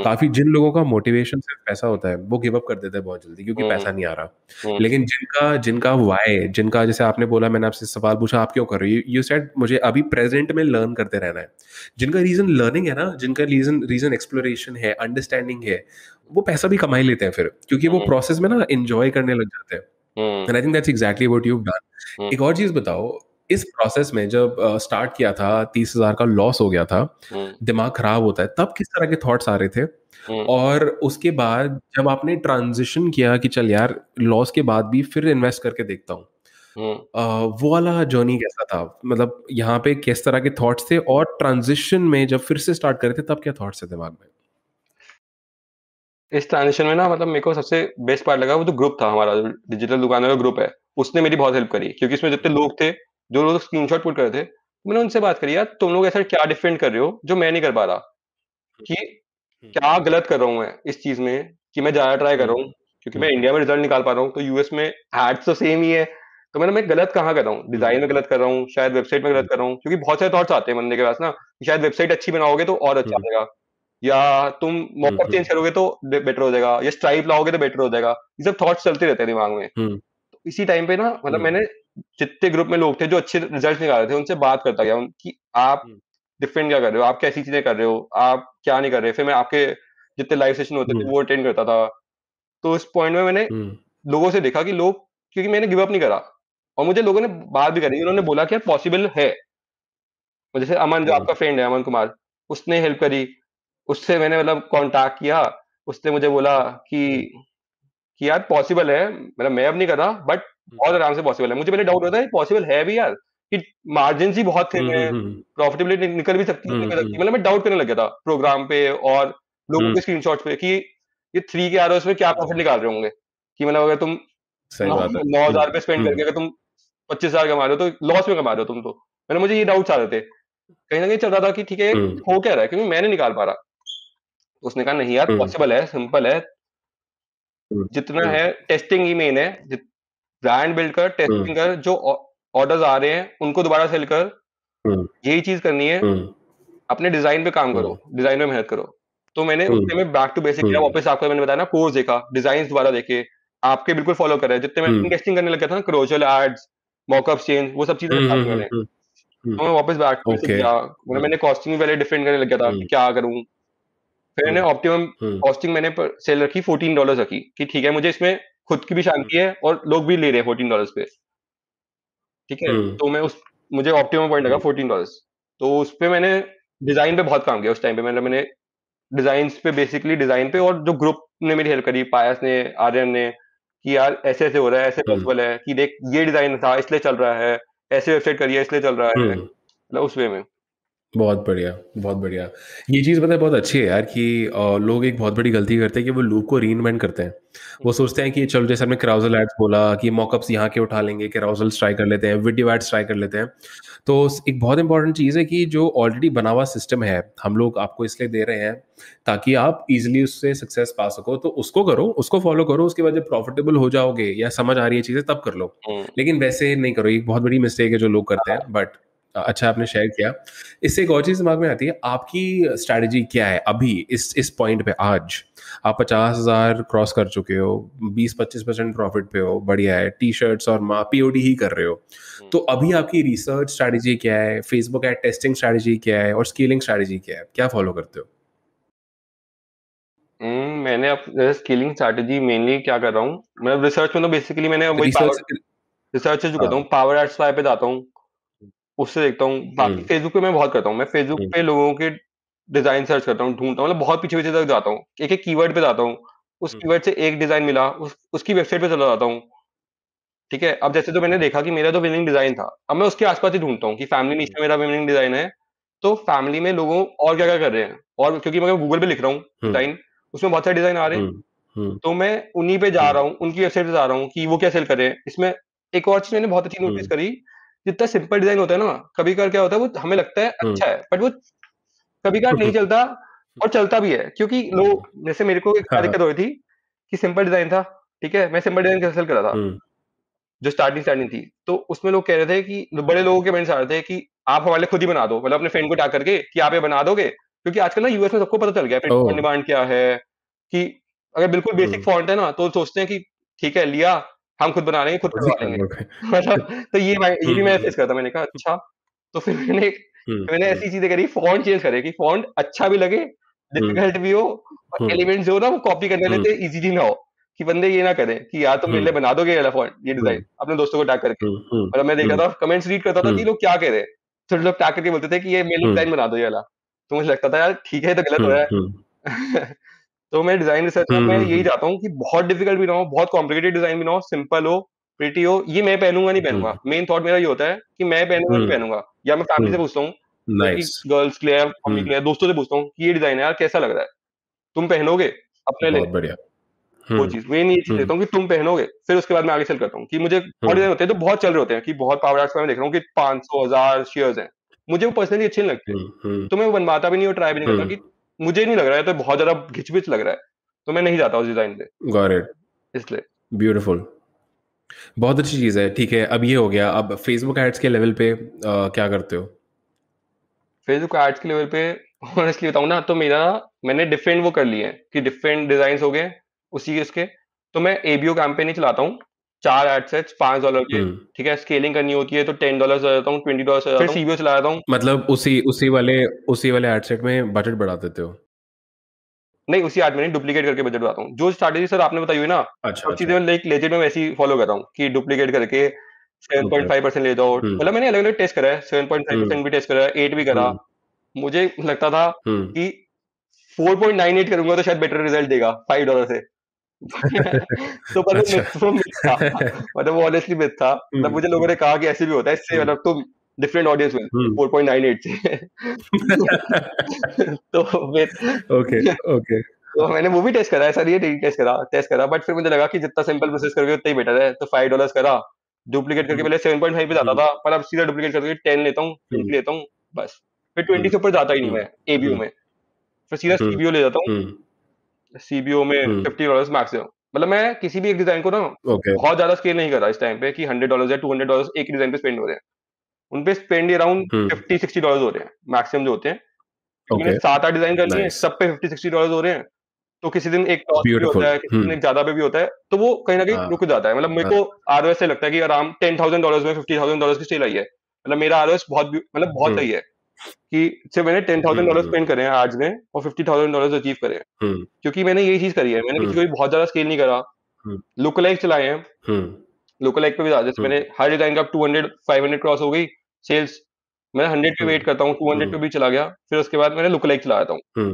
काफ़ी जिन लोगों का मोटिवेशन सिर्फ पैसा होता है वो गिव अप कर देते हैं बहुत जल्दी क्योंकि पैसा हम्म। नहीं आ रहा हम्म। लेकिन जिनका जिनका वाई जिनका जैसे आपने बोला मैंने आपसे सवाल पूछा आप क्यों कर रहे हो यू सेड मुझे अभी प्रेजेंट में लर्न करते रहना है जिनका रीज़न लर्निंग है ना जिनका रीज़न रीज़न एक्सप्लोरेशन है अंडरस्टैंडिंग है वो पैसा भी कमाई लेते हैं फिर क्योंकि वो प्रोसेस हम्म। में ना इंजॉय करने लग जाते हैं and I think that's exactly what you done एक और चीज बताओ इस प्रोसेस में जब स्टार्ट uh, किया था तीस हजार का लॉस हो गया था hmm. दिमाग खराब होता है तब किस तरह के थॉट्स आ रहे थे hmm. और उसके बाद जब आपने ट्रांजिशन किया कि चल यार लॉस के बाद भी फिर इन्वेस्ट करके देखता हूँ hmm. वो वाला जर्नी कैसा था मतलब यहाँ पे किस तरह के थॉट्स थे और ट्रांजिशन में जब फिर से स्टार्ट करे थे तब क्या थॉट्स थे दिमाग में इस ट्रांजेक्शन में ना मतलब मेरे को सबसे बेस्ट पार्ट लगा वो जो ग्रुप था हमारा डिजिटल दुकानों का ग्रुप है उसने मेरी बहुत हेल्प करी क्योंकि इसमें जितने लोग थे जो लोग शॉट पुट कर रहे थे मैंने उनसे बात करी यार तुम लोग ऐसा क्या डिफेंड कर रहे हो जो मैं नहीं कर पा रहा हम्म। कि हम्म। क्या गलत कर रहा हूँ मैं इस चीज में कि मैं ज्यादा ट्राई कर रहा हूँ क्योंकि मैं इंडिया हम्म। में रिजल्ट निकाल पा रहा हूँ तो यूएस में एड्स तो सेम ही है तो मैंने मैं गलत कहाँ कर रहा हूँ डिजाइन में गलत कर रहा हूँ शायद वेबसाइट में गलत कर रहा हूँ क्योंकि बहुत सारे थॉट्स आते हैं बंदे के पास ना शायद वेबसाइट अच्छी बनाओगे तो और अच्छा आएगा या तुम मॉकअप हम्म, चेंज हम्म। करोगे तो बेटर हो जाएगा या स्ट्राइप लाओगे तो बेटर हो जाएगा ये सब थॉट्स चलते रहते हैं दिमाग में हम्म। तो इसी टाइम पे ना मतलब मैंने जितने ग्रुप में लोग थे जो अच्छे रिजल्ट निकाल रहे थे उनसे बात करता गया उनकी आप डिफरेंट क्या कर रहे हो आप कैसी चीजें कर रहे हो आप क्या नहीं कर रहे फिर मैं आपके जितने लाइव सेशन होते थे वो अटेंड करता था तो इस पॉइंट में मैंने लोगों से देखा कि लोग क्योंकि मैंने गिव अप नहीं करा और मुझे लोगों ने बात भी करी उन्होंने बोला कि पॉसिबल है जैसे अमन जो आपका फ्रेंड है अमन कुमार उसने हेल्प करी उससे मैंने मतलब कांटेक्ट किया उसने मुझे बोला कि कि यार पॉसिबल है मतलब मैं अब नहीं कर रहा बट हम्म। बहुत आराम से पॉसिबल है मुझे पहले डाउट होता है पॉसिबल है भी यार कि मार्जिन ही बहुत थे प्रॉफिटेबिलिटी हम्म, हम्म, निकल भी सकती है मतलब मैं डाउट करने लग गया था प्रोग्राम पे और लोगों के शॉट पे कि ये थ्री के आर में क्या प्रॉफिट निकाल रहे होंगे कि मतलब अगर तुम नौ हजार रुपये स्पेंड करके अगर तुम पच्चीस हजार कमा रहे हो तो लॉस में कमा रहे हो तुम तो मैंने मतलब मुझे ये डाउट आ रहे थे कहीं ना कहीं चल रहा था कि ठीक है हो क्या रहा है क्योंकि मैं नहीं निकाल पा रहा उसने कहा नहीं यार पॉसिबल हम्म। है सिंपल है हम्म, जितना हम्म। है टेस्टिंग ही मेन है ब्रांड बिल्ड कर टेस्टिंग कर जो ऑर्डर्स आ रहे हैं उनको दोबारा सेल कर यही चीज करनी है अपने डिजाइन पे काम करो डिजाइन में मेहनत करो तो मैंने उसने में बैक टू बेसिक किया वापस आपको मैंने बताया ना कोर्स देखा डिजाइन दोबारा देखे आपके बिल्कुल फॉलो कर रहे हैं जितने मैं टेस्टिंग करने लग गया था ना क्रोजल एड्स मॉकअप चेंज वो सब चीजें तो मैं वापस बैक टू बेसिक किया मतलब मैंने कॉस्टिंग पहले डिफेंड करने लग गया था क्या करूं फिर मैंने ऑप्टिमम हम्म। कॉस्टिंग हम्म। मैंने सेल रखी फोर्टीन डॉलर रखी कि ठीक है मुझे इसमें खुद की भी शांति हम्म। है और लोग भी ले रहे हैं फोर्टीन डॉलर पे ठीक है तो मैं उस मुझे ऑप्टिमम पॉइंट लगा फोर्टीन डॉलर तो उस पर मैंने डिजाइन पे बहुत काम किया उस टाइम पे मतलब मैंने डिजाइन पे बेसिकली डिजाइन पे और जो ग्रुप ने मेरी हेल्प करी पायस ने आर्यन ने कि यार ऐसे ऐसे हो रहा है ऐसे पॉसिबल है कि देख ये डिजाइन था इसलिए चल रहा है ऐसे वेबसाइट करिए इसलिए चल रहा है मतलब उस वे में बहुत बढ़िया, बहुत बढ़िया। ये चीज़ पता है बहुत अच्छी है यार कि लोग एक बहुत बड़ी गलती करते हैं कि वो लूप को री करते हैं। वो सोचते हैं कि चलो जैसे हमने क्राउजल एड्स बोला कि मॉकअप्स यहाँ के उठा लेंगे, कैरोसल्स ट्राई कर लेते हैं, वीडियो एड्स ट्राई कर लेते हैं। तो एक बहुत इंपॉर्टेंट चीज़ है कि जो ऑलरेडी बना हुआ सिस्टम है, हम लोग आपको इसलिए दे रहे हैं ताकि आप इजिली उससे सक्सेस पा सको। तो उसको करो, उसको फ़ॉलो करो, उसके बाद जब प्रॉफ़िटेबल हो जाओगे या समझ आ रही है चीज़ें तब कर लो। हम्म। लेकिन वैसे नहीं करो, ये एक बहुत बड़ी मिस्टेक है जो लोग करते हैं, बट अच्छा आपने शेयर किया इससे एक और चीज़ दिमाग में आती है आपकी स्ट्रेटजी क्या है अभी इस इस पॉइंट पे आज आप पचास हज़ार क्रॉस कर चुके हो बीस पच्चीस परसेंट प्रॉफिट पे हो बढ़िया है टी शर्ट्स और माँ पी ही कर रहे हो हम्म। तो अभी आपकी रिसर्च स्ट्रेटजी क्या है फेसबुक एड टेस्टिंग स्ट्रैटेजी क्या है और स्केलिंग स्ट्रैटेजी क्या है क्या फॉलो करते हो हम्म, मैंने अब स्केलिंग स्ट्रैटेजी मेनली क्या कर रहा हूँ मतलब रिसर्च में तो बेसिकली मैंने वही रिसर्च जो हाँ। करता हूँ पावर एड्स पे जाता हूँ उससे देखता हूँ बाकी फेसबुक हम्म। पे मैं बहुत करता हूँ मैं फेसबुक हम्म। पे लोगों के डिजाइन सर्च करता हूँ ढूंढता हूँ मतलब बहुत पीछे पीछे तक जाता हूँ एक एक कीवर्ड पे जाता हूँ उस कीवर्ड हम्म। से एक डिजाइन मिला उस उसकी वेबसाइट पे चला जाता हूँ ठीक है अब जैसे तो मैंने देखा कि मेरा तो विनिंग डिजाइन था अब मैं उसके आसपास ही ढूंढता हूँ कि फैमिली नीचे मेरा विनिंग डिजाइन है तो फैमिली में लोगों और क्या क्या कर रहे हैं और क्योंकि मैं गूगल पे लिख रहा हूँ डिजाइन उसमें बहुत सारे डिजाइन आ रहे हैं तो मैं उन्हीं पे जा रहा हूँ उनकी वेबसाइट पे जा रहा हूँ कि वो क्या सेल कर रहे हैं इसमें एक और चीज मैंने बहुत अच्छी नोटिस करी जितना सिंपल डिजाइन होता है ना कभी कभी क्या होता है वो हमें लगता है हम्म। अच्छा है बट वो कभी कभी हम्म, नहीं हम्म। चलता और चलता भी है क्योंकि लोग जैसे मेरे को एक हाँ, दिक्कत हाँ। हुई थी कि सिंपल डिजाइन था ठीक है मैं सिंपल डिजाइन कैंसिल करा था जो स्टार्टिंग स्टार्टिंग थी तो उसमें लोग कह रहे थे कि बड़े लोगों के मेंट्स आ रहे थे कि आप हमारे खुद ही बना दो मतलब अपने फ्रेंड को टाक करके कि आप ये बना दोगे क्योंकि आजकल ना यूएस में सबको पता चल गया फ्रेंड डिमांड क्या है कि अगर बिल्कुल बेसिक फॉन्ट है ना तो सोचते हैं कि ठीक है लिया हम खुद बना लेंगे खुद करवा लेंगे मतलब तो ये भाई ये भी मैं फेस हम्म। करता मैंने कहा अच्छा तो फिर मैंने हम्म, मैंने हम्म। ऐसी चीजें करी फॉन्ट चेंज करे कि फॉन्ट अच्छा भी लगे डिफिकल्ट भी हो और एलिमेंट जो ना वो कॉपी करने लेते इजीली ना हो कि बंदे ये ना करें कि यार तुम तो मेरे बना दोगे वाला फॉन्ट ये डिजाइन अपने दोस्तों को टैग करके मतलब मैं देखा था कमेंट्स रीड करता था कि लोग क्या कह रहे हैं तो लोग टैग करके बोलते थे कि ये मेरे डिजाइन बना दो ये वाला तो मुझे लगता था यार ठीक है तो गलत हो रहा है तो मैं डिजाइन रिसर्च में हम्म, यही हम्म, चाहता हूँ कि बहुत डिफिकल्ट भी ना हो बहुत कॉम्प्लिकेटेड डिजाइन भी ना हो सिंपल हो प्रिटी हो ये मैं पहनूंगा नहीं पहनूंगा मेन हम्म। थॉट मेरा ये होता है कि मैं पहनूंगा नहीं पहनूंगा या मैं फैमिली से पूछता हूँ गर्ल्स के लिए मम्मी के लिए दोस्तों से पूछता हूँ कि ये डिजाइन है यार कैसा लग रहा है तुम पहनोगे अपने लिए बढ़िया वो चीज मैं नहीं चीज देता हूँ कि तुम पहनोगे फिर उसके बाद मैं आगे चल करता हूँ कि मुझे और डिजाइन होते हैं तो बहुत चल रहे होते हैं कि बहुत पावर आर्ट्स में देख रहा हूँ कि पांच सौ हजार शेयर्स हैं मुझे वो पर्सनली अच्छे नहीं लगते तो मैं बनवाता भी नहीं और ट्राई भी नहीं करता कि मुझे नहीं लग रहा है तो बहुत ज्यादा घिचबिच लग रहा है तो मैं नहीं जाता उस डिजाइन पे इट इसलिए ब्यूटिफुल बहुत अच्छी चीज है ठीक है अब ये हो गया अब फेसबुक एड्स के लेवल पे आ, क्या करते हो फेसबुक एड्स के लेवल पे ऑनेस्टली बताऊं ना तो मेरा मैंने डिफरेंट वो कर लिए कि डिफरेंट डिजाइन हो गए उसी के उसके तो मैं एबीओ कैंपेन ही चलाता हूँ चार एडसेट्स पांच डॉलर के हम्म। ठीक है स्केलिंग करनी होती है तो टेन डॉलर से जाता हूँ ट्वेंटी डॉलर से जाता सीबीओ चला जाता हूँ मतलब उसी उसी वाले उसी वाले एडसेट में बजट बढ़ा देते हो नहीं उसी एड में डुप्लीकेट करके बजट बढ़ाता हूँ जो स्ट्रेटेजी सर आपने बताई हुई ना अच्छा, अच्छा। चीजें लाइक लेजेट में वैसी फॉलो कर रहा हूँ कि डुप्लीकेट करके सेवन पॉइंट फाइव परसेंट ले जाओ हम्म। मतलब मैंने अलग अलग टेस्ट करा है सेवन पॉइंट फाइव परसेंट भी टेस्ट करा है एट भी करा हम्म। मुझे लगता था कि फोर पॉइंट नाइन एट करूंगा तो शायद बेटर रिजल्ट देगा फाइव डॉलर से तो मतलब अच्छा। था मतलब वो ऑनेस्टली मिथ था मतलब मुझे लोगों ने कहा कि ऐसे भी होता है इससे मतलब तुम डिफरेंट ऑडियंस में 4.98 हम्म। से तो ओके ओके तो मैंने वो भी टेस्ट करा ऐसा नहीं है टेस्ट करा टेस्ट करा बट फिर मुझे लगा कि जितना सिंपल प्रोसेस करोगे उतना ही बेटर है तो फाइव डॉलर करा डुप्लीकेट करके हम्म। पहले सेवन पॉइंट फाइव पे जाता हम्म। था पर अब सीधा डुप्लीकेट करके टेन लेता हूँ ट्वेंटी लेता हूँ बस फिर ट्वेंटी से ऊपर जाता ही नहीं मैं एबीयू में फिर सीधा सीबीओ ले जाता हूँ सीबीओ में फिफ्टी डॉलर मैक्सिमम मतलब मैं किसी भी एक डिजाइन को ना okay. बहुत ज्यादा स्केल नहीं कर रहा इस टाइम पे कि हंड्रेड डॉलर या टू हंड्रेड डॉलर एक डिजाइन पे स्पेंड हो रहे हैं उनपे spend around fifty sixty dollar हो रहे हैं मैक्सिमम जो होते हैं okay. सात आठ डिजाइन कर लिए nice. सब पे फिफ्टी सिक्सटी डॉलर हो रहे हैं तो किसी दिन एक टॉप भी होता है किसी हम्म। दिन एक ज्यादा पे भी होता है तो वो कहीं ना कहीं हाँ। रुक जाता है मतलब मेरे हाँ। को आर से लगता है कि आराम टेन थाउजेंड डॉलर में फिफ्टी थाउजेंड डॉलर की सेल आई है मतलब मेरा आर बहुत मतलब बहुत हम्म। सही है कि से मैंने टेन थाउजेंड डॉलर स्पेंड करे हैं आज में और फिफ्टी थाउजेंड डॉलर अचीव करे हैं हम्म। क्योंकि मैंने यही चीज करी है मैंने किसी हम्म। को भी बहुत ज्यादा स्केल नहीं करा लोकलाइक हम्म। चलाए हैं लोकलाइक पे भी ज्यादा जैसे मैंने हर डिजाइन का two hundred five hundred cross हो गई सेल्स मैं हंड्रेड पे वेट करता हूँ टू हंड्रेड पे भी चला गया फिर उसके बाद मैंने लुकलाइक चलाता हूँ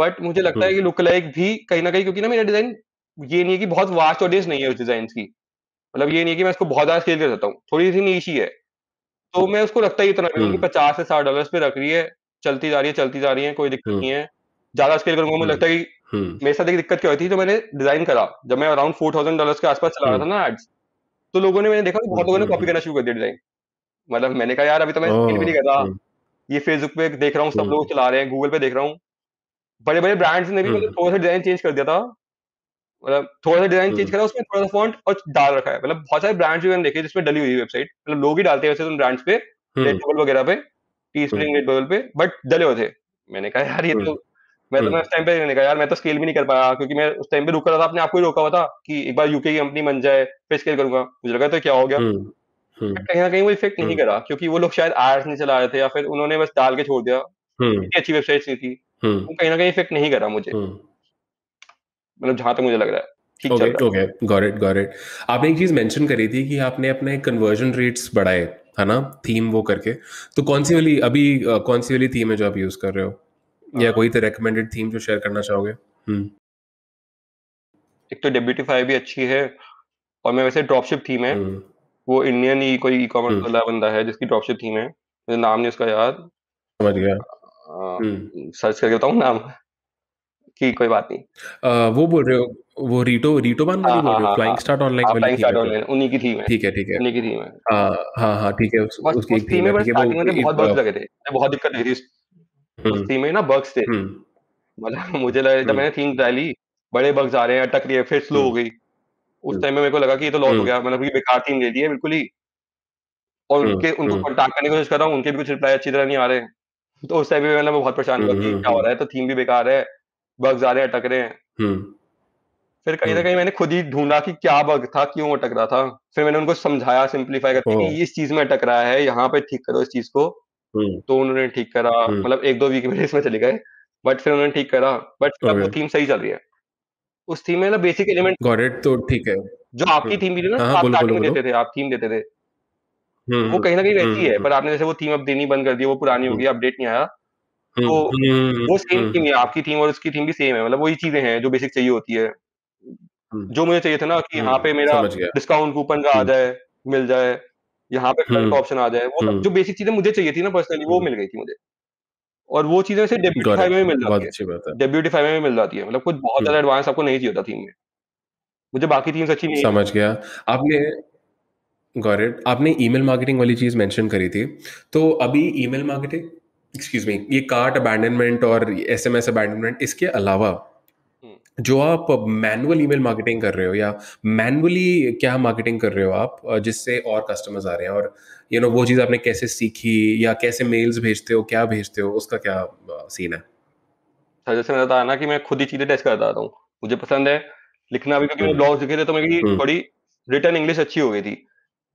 बट मुझे लगता है कि लुकलाइक भी कहीं ना कहीं क्योंकि ना मेरा डिजाइन ये नहीं है कि बहुत वास्ट ऑडियंस नहीं है उस डिजाइन की मतलब ये नहीं है कि मैं इसको बहुत ज्यादा स्केल कर सकता हूँ थोड़ी सी नीच ही है तो मैं उसको रखता ही इतना क्योंकि हम्म। पचास से साठ डॉलर पे रख रही है चलती जा रही है चलती जा रही है कोई दिक्कत हम्म। नहीं है ज्यादा स्केल करूंगा मुझे लगता है कि हम्म। मेरे साथ एक दिक्कत क्या होती थी तो मैंने डिजाइन करा जब मैं अराउंड फोर थाउजेंड डॉलर के आसपास चला रहा था ना एड्स तो लोगों ने मैंने देखा बहुत लोगों ने कॉपी करना शुरू कर दिया डिजाइन मतलब मैंने कहा यार अभी तो मैं स्किल भी नहीं रहा ये फेसबुक पे देख रहा हूँ सब लोग चला रहे हैं गूगल पे देख रहा हूँ बड़े बड़े ब्रांड्स ने भी मतलब थोड़ा सा डिजाइन चेंज कर दिया था मतलब थोड़ा सा डिजाइन चेंज हम्म। करा उसमें थोड़ा सा फॉन्ट और डाल रखा है मतलब बहुत सारे ब्रांड्स भी मैंने देखे जिसमें डली हुई वेबसाइट मतलब लोग ही डालते हैं वैसे तुम ब्रांड्स पे रेड हम्म। बबल वगैरह पे टी स्प्रिंग रेड बबल पे बट डले हुए थे मैंने कहा यार ये तो हम्म। मैं तो मैं उस टाइम पे नहीं कहा यार मैं तो स्केल भी नहीं कर पाया क्योंकि मैं उस टाइम पे रुका था अपने आपको ही रोका हुआ था कि एक बार यूके की कंपनी बन जाए फिर स्केल करूंगा मुझे लगा तो क्या हो गया कहीं ना कहीं वो इफेक्ट नहीं करा क्योंकि वो लोग शायद आयर्स नहीं चला रहे थे या फिर उन्होंने बस डाल के छोड़ दिया अच्छी वेबसाइट नहीं थी कहीं ना कहीं इफेक्ट नहीं करा मुझे मतलब जहां तक मुझे लग रहा है okay okay got it it आपने एक चीज मेंशन करी थी कि आपने अपने कन्वर्जन रेट्स बढ़ाए है ना थीम वो करके तो कौन सी वाली अभी कौन सी वाली थीम है जो आप यूज कर रहे हो हाँ। या कोई तो रेकमेंडेड थीम जो शेयर करना चाहोगे hmm. एक तो डेब्यूटीफाई भी अच्छी है और मैं वैसे ड्रॉपशिप थीम है hmm. वो इंडियन ही कोई ई कॉमर्स hmm. वाला बंदा है जिसकी ड्रॉपशिप थीम है नाम नहीं उसका याद समझ गया सर्च करके बताऊँ नाम ठीक कोई बात नहीं आ, वो बोल रहे हो वो रीटो रीटो बन वाली हाँ, बोल रहे हो फ्लाइंग स्टार्ट ऑनलाइन वाली फ्लाइंग स्टार्ट ऑनलाइन उन्हीं की थी है ठीक है ठीक है उन्हीं की थी है हां हां हाँ, ठीक है उसकी एक थीम है स्टार्टिंग में तो बहुत बग्स लगे थे बहुत दिक्कत हुई थी उस थीम हम्म। में ना बग्स थे हम्म। मतलब मुझे लगा जब हम्म। मैंने थीम डाली बड़े बग्स आ रहे हैं अटक रही है फिर स्लो हो गई उस टाइम में मेरे को लगा कि ये तो लॉस हो गया मतलब ये बेकार थीम ले ली है बिल्कुल ही और उनके उनको कॉन्टैक्ट करने की कोशिश कर रहा हूँ उनके भी कुछ रिप्लाई अच्छी तरह नहीं आ रहे तो उस टाइम भी मतलब बहुत परेशान हुआ कि क्या हो रहा है तो थीम भी बेकार है बग ज्यादा अटक रहे हैं हम्म। फिर कहीं ना हम्म। कहीं मैंने खुद ही ढूंढा कि क्या बग था क्यों अटक रहा था फिर मैंने उनको समझाया सिंप्लीफाई करके कि इस चीज में अटक रहा है यहाँ पे ठीक करो इस चीज को हम्म। तो उन्होंने ठीक करा मतलब एक दो वीक मेरे इसमें चले गए बट फिर उन्होंने ठीक करा बट फिर थीम सही चल रही है उस थीम में ना बेसिक एलिमेंट गॉट इट तो ठीक है जो आपकी थीम भी थी ना हाँ, हाँ, आप स्टार्टिंग देते थे आप थीम देते थे वो कहीं ना कहीं रहती है पर आपने जैसे वो थीम अब देनी बंद कर दी वो पुरानी हो गई अपडेट नहीं आया तो हम्म, हम्म, वो सेम हुँ। थीम है, आपकी थीम और उसकी थीम भी सेम है मतलब वही चीज़ें हैं जो बेसिक चाहिए होती है। हम्म। जो मुझे चाहिए था ना कि यहाँ पे मेरा डिस्काउंट कूपन का आ जाए, मिल जाए, यहाँ पे फ्रंट का ऑप्शन आ जाए, वो जो बेसिक चीज़ें मुझे चाहिए थी ना पर्सनली वो मिल गई थी मुझे। और वो चीज़ें सिर्फ गॉट फाइव में मिल जाती है अच्छी बात है। में मिल जाती है मतलब कुछ बहुत ज़्यादा एडवांस आपको नहीं चाहिए होता थीम में। मुझे बाकी थीम्स अच्छी नहीं समझ गया। आपने गॉट आपने ईमेल मार्केटिंग वाली चीज़ मेंशन करी थी। तो अभी ईमेल मार्केटिंग एक्सक्यूज मी ये कार्ट अबैंडनमेंट और एस एम एस अबैंडनमेंट इसके अलावा हम्म। जो आप मैनुअल ईमेल मार्केटिंग कर रहे हो या मैनुअली क्या मार्केटिंग कर रहे हो आप जिससे और कस्टमर्स आ रहे हैं और यू you नो know, वो चीज़ आपने कैसे सीखी या कैसे मेल्स भेजते हो क्या भेजते हो उसका क्या सीन है सर अच्छा, जैसे मैं बताया ना कि मैं खुद ही चीज़ें टेस्ट करता आता हूँ मुझे पसंद है लिखना भी क्योंकि हम्म। मैं ब्लॉग्स लिखे थे तो मेरी बड़ी रिटर्न इंग्लिश अच्छी हो गई थी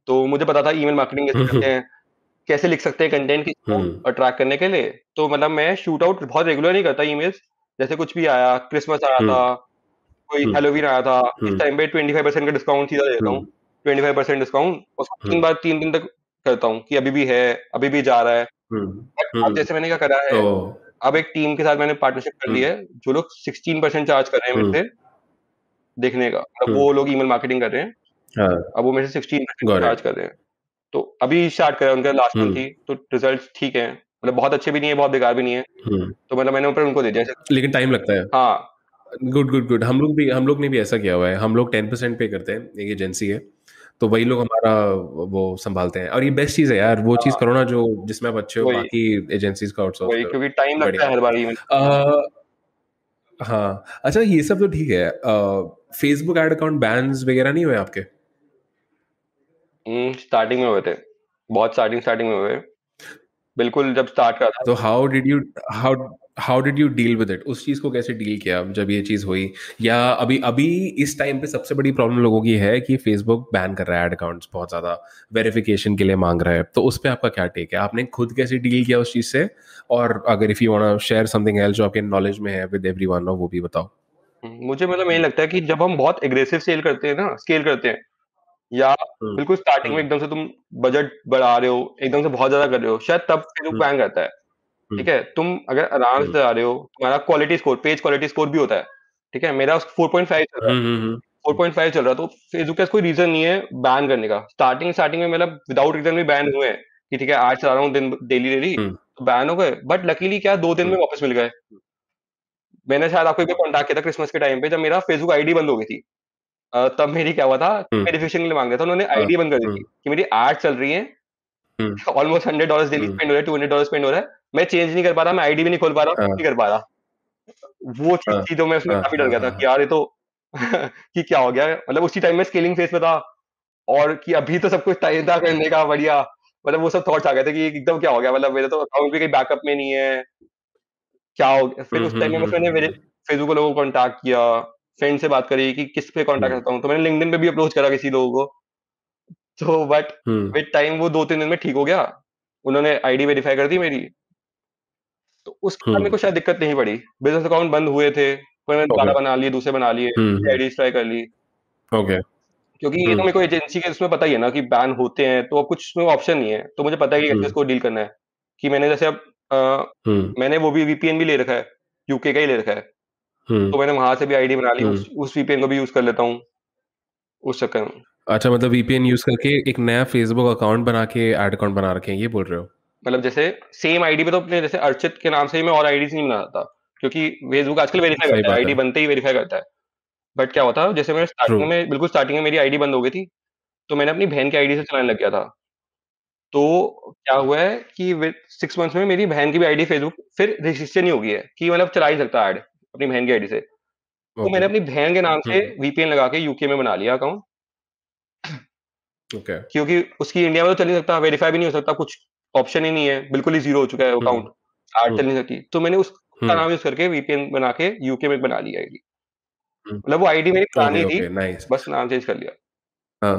तो मुझे पता था ईमेल मार्केटिंग कैसे हम्म, करते हैं कैसे लिख सकते हैं कंटेंट की अट्रैक्ट करने के लिए तो मतलब मैं शूट आउट बहुत रेगुलर नहीं करता ईमेल्स जैसे कुछ भी आया क्रिसमस आया था हम्म। कोई हेलोवीन हम्म। आया था इस टाइम हम्म। पे ट्वेंटी फाइव परसेंट का डिस्काउंट सीधा देता हूँ ट्वेंटी फाइव परसेंट डिस्काउंट उसको तीन बार तीन दिन तक करता हूँ कि अभी भी है अभी भी जा रहा है बट जैसे मैंने क्या करा है अब एक टीम के साथ मैंने पार्टनरशिप कर ली है जो लोग सिक्सटीन परसेंट चार्ज कर रहे हैं मेरे देखने का मतलब वो लोग ईमेल मार्केटिंग कर रहे हैं हाँ। अब वो मेरे सिक्सटीन परसेंट चार्ज कर रहे हैं तो अभी स्टार्ट करा उनका लास्ट मंथ ही तो रिजल्ट ठीक है मतलब बहुत अच्छे भी नहीं है बहुत बेकार भी नहीं है हम्म। तो मतलब मैंने ऊपर उनको दे दिया लेकिन टाइम लगता है हाँ गुड गुड गुड हम लोग भी हम लोग ने भी ऐसा किया हुआ है हम लोग टेन परसेंट पे करते हैं एक एजेंसी है तो वही लोग हमारा वो संभालते हैं और ये बेस्ट चीज है यार वो चीज हाँ। करो ना जो जिसमें आप अच्छे हो बाकी एजेंसी का आउटसोर्स क्योंकि टाइम लगता है हर बार हाँ अच्छा ये सब तो ठीक है फेसबुक एड अकाउंट बैन वगैरह नहीं हुए आपके स्टार्टिंग हम्म, में हुए थे बहुत स्टार्टिंग स्टार्टिंग में हुए बिल्कुल जब स्टार्ट करा था तो how did you how how did you deal with it उस चीज को कैसे डील किया जब ये चीज हुई या अभी अभी इस टाइम पे सबसे बड़ी प्रॉब्लम लोगों की है कि फेसबुक बैन कर रहा है एड अकाउंट्स बहुत ज्यादा वेरिफिकेशन के लिए मांग रहा है तो उस पर आपका क्या टेक है आपने खुद कैसे डील किया उस चीज से और अगर if you share something else जो आपके नॉलेज में है विद एवरीवन वो भी बताओ मुझे मतलब यही लगता है कि जब हम बहुत एग्रेसिव सेल करते हैं ना स्केल करते हैं या हम्म, बिल्कुल स्टार्टिंग में हम्म। एकदम से तुम बजट बढ़ा रहे हो एकदम से बहुत ज्यादा कर रहे हो शायद तब फेसबुक बैंक हम्म। रहता है ठीक है तुम अगर आराम से चला रहे हो तुम्हारा quality score page quality score भी होता है ठीक है मेरा फोर पॉइंट फाइव चल रहा फोर पॉइंट फाइव चल रहा है तो फेसबुक का कोई रीजन नहीं है बैन करने का स्टार्टिंग स्टार्टिंग में मतलब विदाउट रीजन भी बैन हुए हैं कि ठीक है आज चला रहा हूँ दिन डेली डेली तो बैन हो गए बट लकीली क्या दो दिन में वापस मिल गए मैंने शायद आपको एक बार कॉन्टैक्ट किया था क्रिसमस के टाइम पे जब मेरा फेसबुक आईडी बंद हो गई थी तब मेरी क्या हुआ था हम्म, के लिए मांग रहा था उन्होंने आईडी हाँ। बंद कर दी हम्म। थी कि मेरी आर्ट चल रही है almost hundred dollar daily spend हो रहा है टू हंड्रेड स्पेंड हो रहा है मैं चेंज नहीं कर पा रहा मैं आईडी भी नहीं खोल पा रहा हाँ, कुछ नहीं कर पा रहा वो चीज हाँ, तो मैं उसमें हाँ। काफी डर गया था हाँ। कि यार ये तो कि क्या हो गया मतलब उसी टाइम में स्केलिंग फेज में था और कि अभी तो सब कुछ तयदा करने का बढ़िया मतलब वो सब थॉट्स आ गए थे कि एकदम क्या हो गया मतलब मेरा तो अकाउंट भी कहीं बैकअप में नहीं है क्या हो गया फिर उस टाइम हम्म, में मैंने फेसबुक को लोगों को कॉन्टेक्ट किया फ्रेंड से बात करी कि किस पे कॉन्टेक्ट हम्म। करता हूँ तो मैंने लिंकडिन पे भी अप्रोच करा किसी लोगों को तो बट विद टाइम वो दो तीन दिन में ठीक हो गया उन्होंने आईडी वेरीफाई कर दी मेरी तो उसके बाद मेरे को हम्म। शायद दिक्कत नहीं पड़ी बिजनेस अकाउंट बंद हुए थे फिर मैंने दोबारा बना लिए दूसरे बना लिए आईडी हम्म, ट्राई कर ली ओके क्योंकि ये तो मेरे को एजेंसी के इसमें पता ही है ना कि बैन होते हैं तो अब कुछ उसमें ऑप्शन नहीं है तो मुझे पता है कि कैसे इसको डील करना है कि मैंने जैसे अब मैंने वो भी वीपीएन भी ले रखा है यूके का ही ले रखा है हम्म। तो मैंने वहां से भी आईडी बना ली उस, वीपीएन हम्म। को भी यूज कर लेता हूँ उस चक्कर में अच्छा मतलब वीपीएन यूज करके एक नया फेसबुक अकाउंट बना के एड अकाउंट बना रखे हैं ये बोल रहे हो मतलब जैसे सेम आईडी पे तो अपने जैसे अर्चित के नाम से ही मैं और आईडी नहीं बनाता क्योंकि फेसबुक आजकल वेरीफाई करता है आईडी बनते ही वेरीफाई करता है बट क्या होता है जैसे मैं स्टार्टिंग में बिल्कुल स्टार्टिंग में मेरी आईडी बंद हो गई थी तो मैंने अपनी बहन की आईडी से चलाने लग गया था तो क्या हुआ है कि सिक्स मंथ्स में मेरी बहन की भी आईडी फेसबुक फिर रजिस्टर नहीं हो गई है कि मतलब चला ही सकता है अपनी बहन की आईडी से okay. तो मैंने अपनी बहन के नाम से वीपीएन हम्म। लगा के यूके में बना लिया अकाउंट okay. क्योंकि उसकी इंडिया में तो चल नहीं सकता वेरीफाई भी नहीं हो सकता कुछ ऑप्शन ही नहीं है बिल्कुल ही जीरो हो चुका है अकाउंट हम्म। आर्ट हम्म। चल नहीं सकती तो मैंने उसका नाम यूज करके वीपीएन बना के यूके में बना लिया आईडी मतलब वो आईडी मेरी पुरानी थी बस नाम चेंज कर लिया हाँ।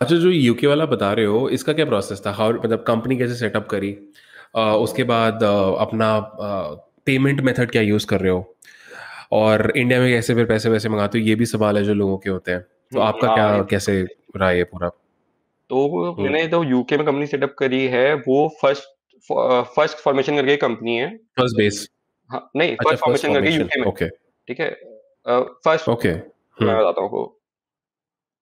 अच्छा जो यूके वाला बता रहे हो इसका क्या प्रोसेस था हाउ मतलब कंपनी कैसे सेटअप करी आ, उसके बाद आ, अपना आ, पेमेंट मेथड क्या यूज़ कर रहे हो और इंडिया में कैसे फिर पैसे वैसे मंगाते हो ये भी सवाल है जो लोगों के होते हैं तो हम्म, आपका हाँ, क्या तो कैसे राय है पूरा तो मैंने हम्म। तो यूके में कंपनी सेटअप करी है वो फर्स्ट फर्स्ट फॉर्मेशन करके कंपनी है फर्स्ट बेस हाँ नहीं फर्स्ट अच्छा, फॉर्मेशन करके यूके में ओके ठीक है फर्स्ट ओके मैं हम्म। बताता हूँ आपको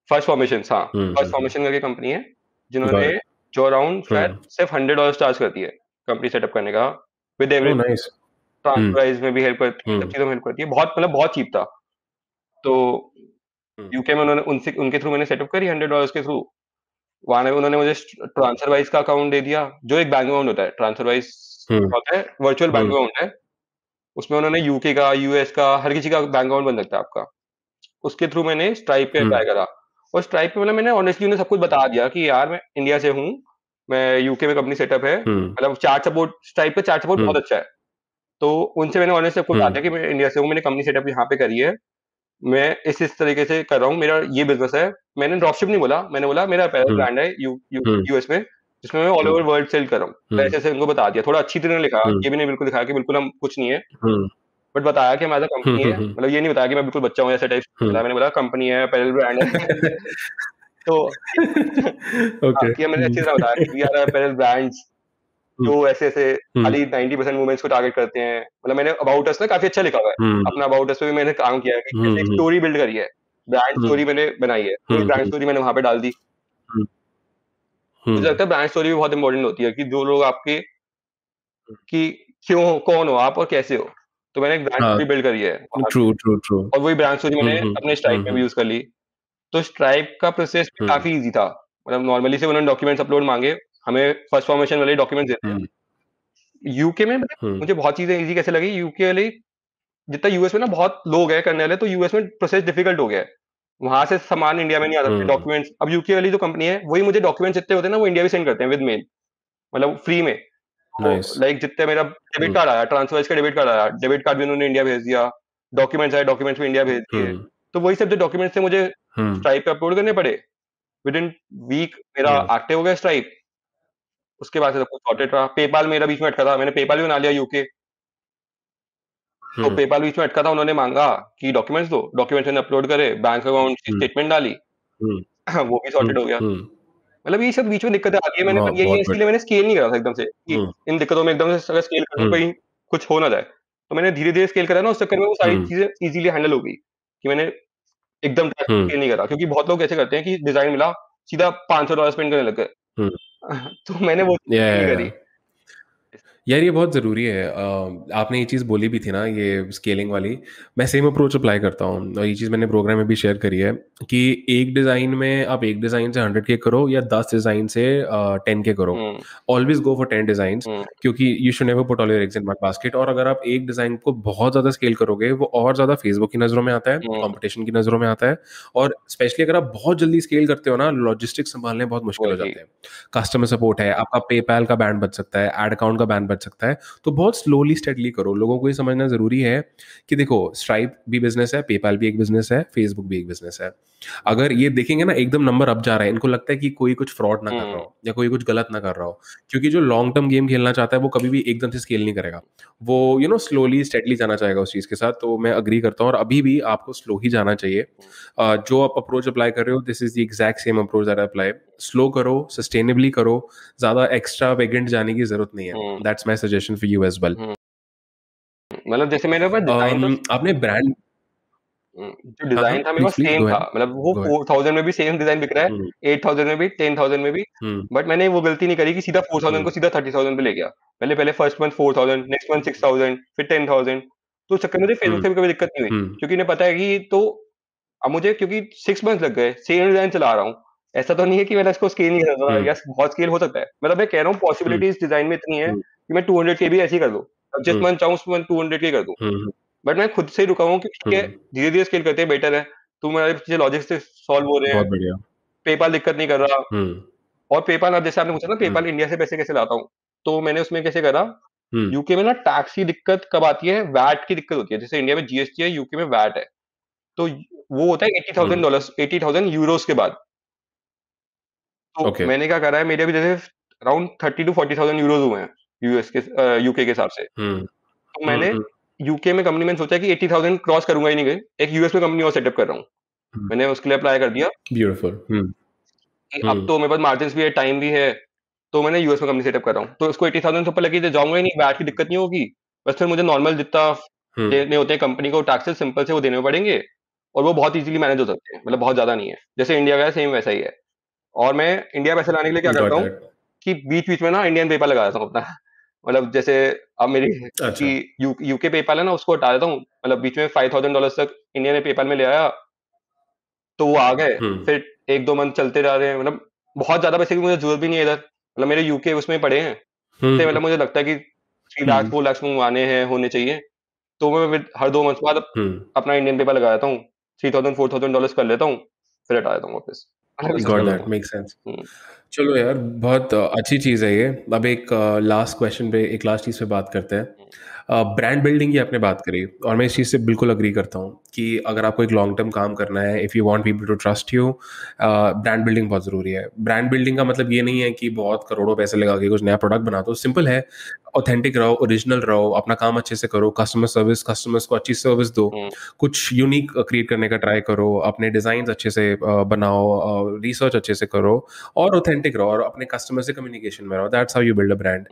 फर्स्ट फॉर्मेशन हाँ फर्स्ट फॉर्मेशन करके कंपनी है जिन्होंने जो अराउंड सिर्फ हंड्रेड डॉलर चार्ज करती है कंपनी सेटअप करने का विद एवरी प्राइस हम्म। में भी हेल्प करती है सब चीजों में हेल्प करती है बहुत मतलब बहुत चीप था तो यूके हम्म। में उन्होंने उनसे उनके थ्रू मैंने सेटअप करी हंड्रेड डॉलर के थ्रू वहां उन्होंने मुझे ट्रांसफर वाइज का अकाउंट दे दिया जो एक बैंक अकाउंट होता है ट्रांसफर वाइज होता है वर्चुअल बैंक अकाउंट है उसमें उन्होंने यूके का यूएस का हर किसी का बैंक अकाउंट बन सकता है आपका उसके थ्रू मैंने स्ट्राइप पे अप्लाई हम्म। करा और स्ट्राइप पे मतलब मैंने ऑनेस्टली उन्हें सब कुछ बता दिया कि यार मैं इंडिया से हूँ मैं यूके में कंपनी सेटअप है मतलब चार्ट सपोर्ट स्ट्राइप पे चार्ट सपोर्ट बहुत अच्छा है तो उनसे मैंने ऑनेस्ट सबको बता दिया कि मैं इंडिया से हूँ मैंने कंपनी सेटअप यहाँ पे करी है मैं इस इस तरीके से कर रहा हूँ मेरा ये बिजनेस है मैंने ड्रॉपशिप नहीं बोला मैंने बोला मेरा पहला ब्रांड हम्म। है यू यूएस हम्म। में जिसमें मैं ऑल ओवर वर्ल्ड सेल कर रहा हूँ ऐसे हम्म। ऐसे उनको बता दिया थोड़ा अच्छी तरह लिखा ये भी नहीं बिल्कुल दिखाया कि बिल्कुल हम कुछ नहीं है बट बताया कि हमारा कंपनी है मतलब ये नहीं बताया कि मैं बिल्कुल बच्चा हूँ ऐसे टाइप मैंने बोला कंपनी है पहले ब्रांड है तो ओके हाँ, मैंने अच्छी तरह बताया कि वी आर अपैरल ब्रांड्स जो हम्म। ऐसे ऐसे हम्म। खाली नाइनटी परसेंट मूवमेंट्स को टारगेट करते हैं मतलब मैंने अबाउट अस ना काफी अच्छा लिखा हुआ है हम्म। अपना अबाउट अस पे भी मैंने काम किया है कि एक स्टोरी बिल्ड करी है ब्रांड स्टोरी मैंने बनाई है तो ब्रांड स्टोरी मैंने वहां पे डाल दी मुझे लगता है ब्रांड स्टोरी भी बहुत इंपॉर्टेंट होती है कि जो लोग आपके कि क्यों कौन हो आप और कैसे हो तो मैंने एक ब्रांड स्टोरी बिल्ड करी है ट्रू ट्रू ट्रू और वही ब्रांड स्टोरी मैंने अपने स्ट्राइक में भी यूज कर ली तो स्ट्राइप का प्रोसेस काफी इजी था मतलब नॉर्मली से उन्होंने डॉक्यूमेंट्स अपलोड मांगे हमें फर्स्ट फॉर्मेशन वाले डॉक्यूमेंट देते हैं यूके हम्म। में हम्म। मुझे बहुत चीजें इजी कैसे लगी यूके वाली जितना यूएस में ना बहुत लोग है करने वाले तो यूएस में प्रोसेस डिफिकल्ट हो गया है वहां से सामान इंडिया में नहीं आ सकते डॉक्यूमेंट्स अब यूके वाली जो कंपनी है वही मुझे डॉक्यूमेंट्स जितने होते हैं ना वो इंडिया भी सेंड करते हैं विद मेल मतलब फ्री में लाइक तो जितने मेरा डेबिट कार्ड हम्म। आया ट्रांसफर का डेबिट कार्ड आया डेबिट कार्ड भी उन्होंने इंडिया भेज दिया डॉक्यूमेंट्स आए डॉक्यूमेंट्स भी इंडिया भेज दिए तो वही सब जो डॉक्यूमेंट्स थे मुझे स्ट्राइप पे अपलोड करने पड़े विद इन वीक मेरा एक्टिव हो गया स्ट्राइप उसके बाद से सब कुछ सॉर्टेड रहा पेपाल मेरा बीच में अटका था मैंने पेपाल भी बना लिया यूके तो पेपाल हम्म। बीच में अटका था उन्होंने मांगा कि डॉक्यूमेंट्स दो डॉक्यूमेंट्स मैंने अपलोड करे बैंक अकाउंट की स्टेटमेंट हम्म। डाली हम्म। वो भी सॉर्टेड हो गया मतलब ये सब बीच में दिक्कतें आ आती है मैंने ये, ये इसलिए मैंने स्केल नहीं करा था एकदम से इन दिक्कतों में एकदम से अगर स्केल करूँ कहीं कुछ हो ना जाए तो मैंने धीरे धीरे स्केल करा ना उस चक्कर में वो सारी चीजें इजीली हैंडल हो गई कि मैंने एकदम स्केल नहीं करा क्योंकि बहुत लोग ऐसे करते हैं कि डिजाइन मिला सीधा पांच सौ डॉलर स्पेंड करने लग गए तो मैंने वो yeah, करी यार ये बहुत ज़रूरी है आपने ये चीज़ बोली भी थी ना ये स्केलिंग वाली मैं सेम अप्रोच अप्लाई करता हूँ और ये चीज़ मैंने प्रोग्राम में भी शेयर करी है कि एक डिज़ाइन में आप एक डिज़ाइन से हंड्रेड के करो या दस डिज़ाइन से टेन के करो always go for ten design क्योंकि you should never put all your eggs in basket और अगर आप एक डिज़ाइन को बहुत ज़्यादा स्केल करोगे वो और ज़्यादा फेसबुक की नज़रों में आता है कॉम्पिटिशन हम्म। की नज़रों में आता है और स्पेशली अगर आप बहुत जल्दी स्केल करते हो ना लॉजिस्टिक्स संभालने बहुत मुश्किल हो जाते हैं कस्टमर सपोर्ट है आपका पेपैल का बैंड बच सकता है एड अकाउंट का बैंड बच सकता है तो बहुत स्लोली स्टडली करो लोगों को ये समझना ज़रूरी है कि देखो स्ट्राइप भी बिजनेस है पेपाल भी एक बिजनेस है फेसबुक भी एक बिजनेस है अगर ये देखेंगे ना एकदम नंबर अप जा रहा है इनको लगता है कि कोई कुछ फ्रॉड ना कर रहा हो हम्म। या कोई कुछ गलत ना कर रहा हो क्योंकि जो लॉन्ग टर्म गेम खेलना चाहता है वो कभी भी एकदम से स्केल नहीं करेगा वो यू नो स्लोली स्टेडली जाना चाहेगा उस चीज़ के साथ तो मैं अग्री करता हूँ और अभी भी आपको स्लो ही जाना चाहिए हम्म। जो आप अप्रोच अप्लाई कर रहे हो this is the exact same approach that apply slow करो सस्टेनेबली करो ज्यादा एक्स्ट्रा वेगेंट जाने की जरूरत नहीं है that's my suggestion for you as well मतलब जैसे मेरे पास डिजाइन आपने ब्रांड हम्म, जो डिजाइन हाँ, था मेरे पास सेम था मतलब वो 4000 में भी सेम डिजाइन बिक रहा है 8000 हम्म। में भी 10000 में भी बट हम्म। मैंने वो गलती नहीं करी कि सीधा 4000 को सीधा 30000 पे ले गया पहले पहले फर्स्ट मंथ 4000 नेक्स्ट मंथ 6000 फिर 10000 तो चक्कर में मुझे तो फेसबुक से भी कभी दिक्कत नहीं हुई क्योंकि उन्हें पता है कि तो अब मुझे क्योंकि सिक्स मंथ लग गए सेम डिजाइन चला रहा हूँ ऐसा तो नहीं है कि मैंने इसको स्केल नहीं करना यस हम्म। बहुत स्केल हो सकता है मतलब मैं कह रहा हूँ पॉसिबिलिटीज डिजाइन हम्म। में इतनी है हम्म। कि मैं टू हंड्रेड के भी ऐसी कर दू जिस मन चाहूँ उसमें टू हंड्रेड के कर दू बट मैं खुद से ही रुका हूँ कि ठीक है धीरे धीरे स्केल करते हैं बेटर है तो मेरे पीछे लॉजिक से सॉल्व हो रहे हैं पेपाल दिक्कत नहीं कर रहा और पेपाल जैसे आपने पूछा ना पेपाल इंडिया से पैसे कैसे लाता हूँ तो मैंने उसमें कैसे करा यूके में ना टैक्स की दिक्कत कब आती है वैट की दिक्कत होती है जैसे इंडिया में जीएसटी है यूके में वैट है तो वो होता है eighty thousand dollar eighty thousand euros के बाद तो okay. मैंने क्या करा है मेरे अभी जैसे around thirty to forty thousand euros हुए हैं यूएस के यूके के हिसाब से हम्म। तो मैंने यूके हम्म, हम्म। में कंपनी में सोचा कि एट्टी थाउजेंड क्रॉस करूंगा ही नहीं गई एक यूएस में कंपनी और सेटअप कर रहा हूँ मैंने उसके लिए अप्लाई कर दिया ब्यूटीफुल अब तो मेरे पास मार्जिन भी है टाइम भी है तो मैंने यूएस में कंपनी सेटअप कर रहा हूँ तो उसको एट्टी थाउजेंड ऊपर लगी जाऊंगा ही नहीं बैठ की दिक्कत नहीं होगी बस फिर मुझे नॉर्मल जितना देने होते हैं कंपनी को टैक्सेस सिंपल से वो देने पड़ेंगे और वो बहुत इजीली मैनेज हो सकते हैं मतलब बहुत ज्यादा नहीं है जैसे इंडिया का सेम वैसा ही है और मैं इंडिया पैसे लाने के लिए क्या करता हूँ कि बीच बीच में ना इंडियन पेपर लगा देता हूँ अपना मतलब जैसे अब मेरी अच्छा। यू, यूके पेपर है ना उसको हटा देता हूँ मतलब बीच में फाइव थाउजेंड डॉलर तक इंडिया ने पेपर में ले आया तो वो आ गए हम्म। फिर एक दो मंथ चलते जा रहे हैं मतलब बहुत ज्यादा पैसे की मुझे जरूरत भी नहीं है इधर मतलब मेरे यूके उसमें पड़े हैं हम्म। तो मतलब मुझे लगता है कि थ्री लाख फोर लाख मंगवाने हैं होने चाहिए तो मैं हर दो मंथ बाद हम्म। अपना इंडियन पेपर लगा देता हूँ three thousand four thousand dollar कर लेता हूँ फिर हटा देता हूँ वापस गॉट दैट मेक सेंस चलो यार बहुत अच्छी चीज़ है ये अब एक लास्ट uh, क्वेश्चन पे एक लास्ट चीज़ पे बात करते हैं hmm. ब्रांड बिल्डिंग की आपने बात करी और मैं इस चीज़ से बिल्कुल अग्री करता हूँ कि अगर आपको एक लॉन्ग टर्म काम करना है if you want people to trust you brand building बहुत ज़रूरी है ब्रांड बिल्डिंग का मतलब ये नहीं है कि बहुत करोड़ों पैसे लगा के कुछ नया प्रोडक्ट बना दो सिंपल है ऑथेंटिक रहो ओरिजिनल रहो अपना काम अच्छे से करो कस्टमर सर्विस कस्टमर्स को अच्छी सर्विस दो हम्म। कुछ यूनिक क्रिएट करने का ट्राई करो अपने डिज़ाइन अच्छे से बनाओ रिसर्च अच्छे से करो और ऑथेंटिक रहो और अपने कस्टमर से कम्युनिकेशन में रहो that's how you build a brand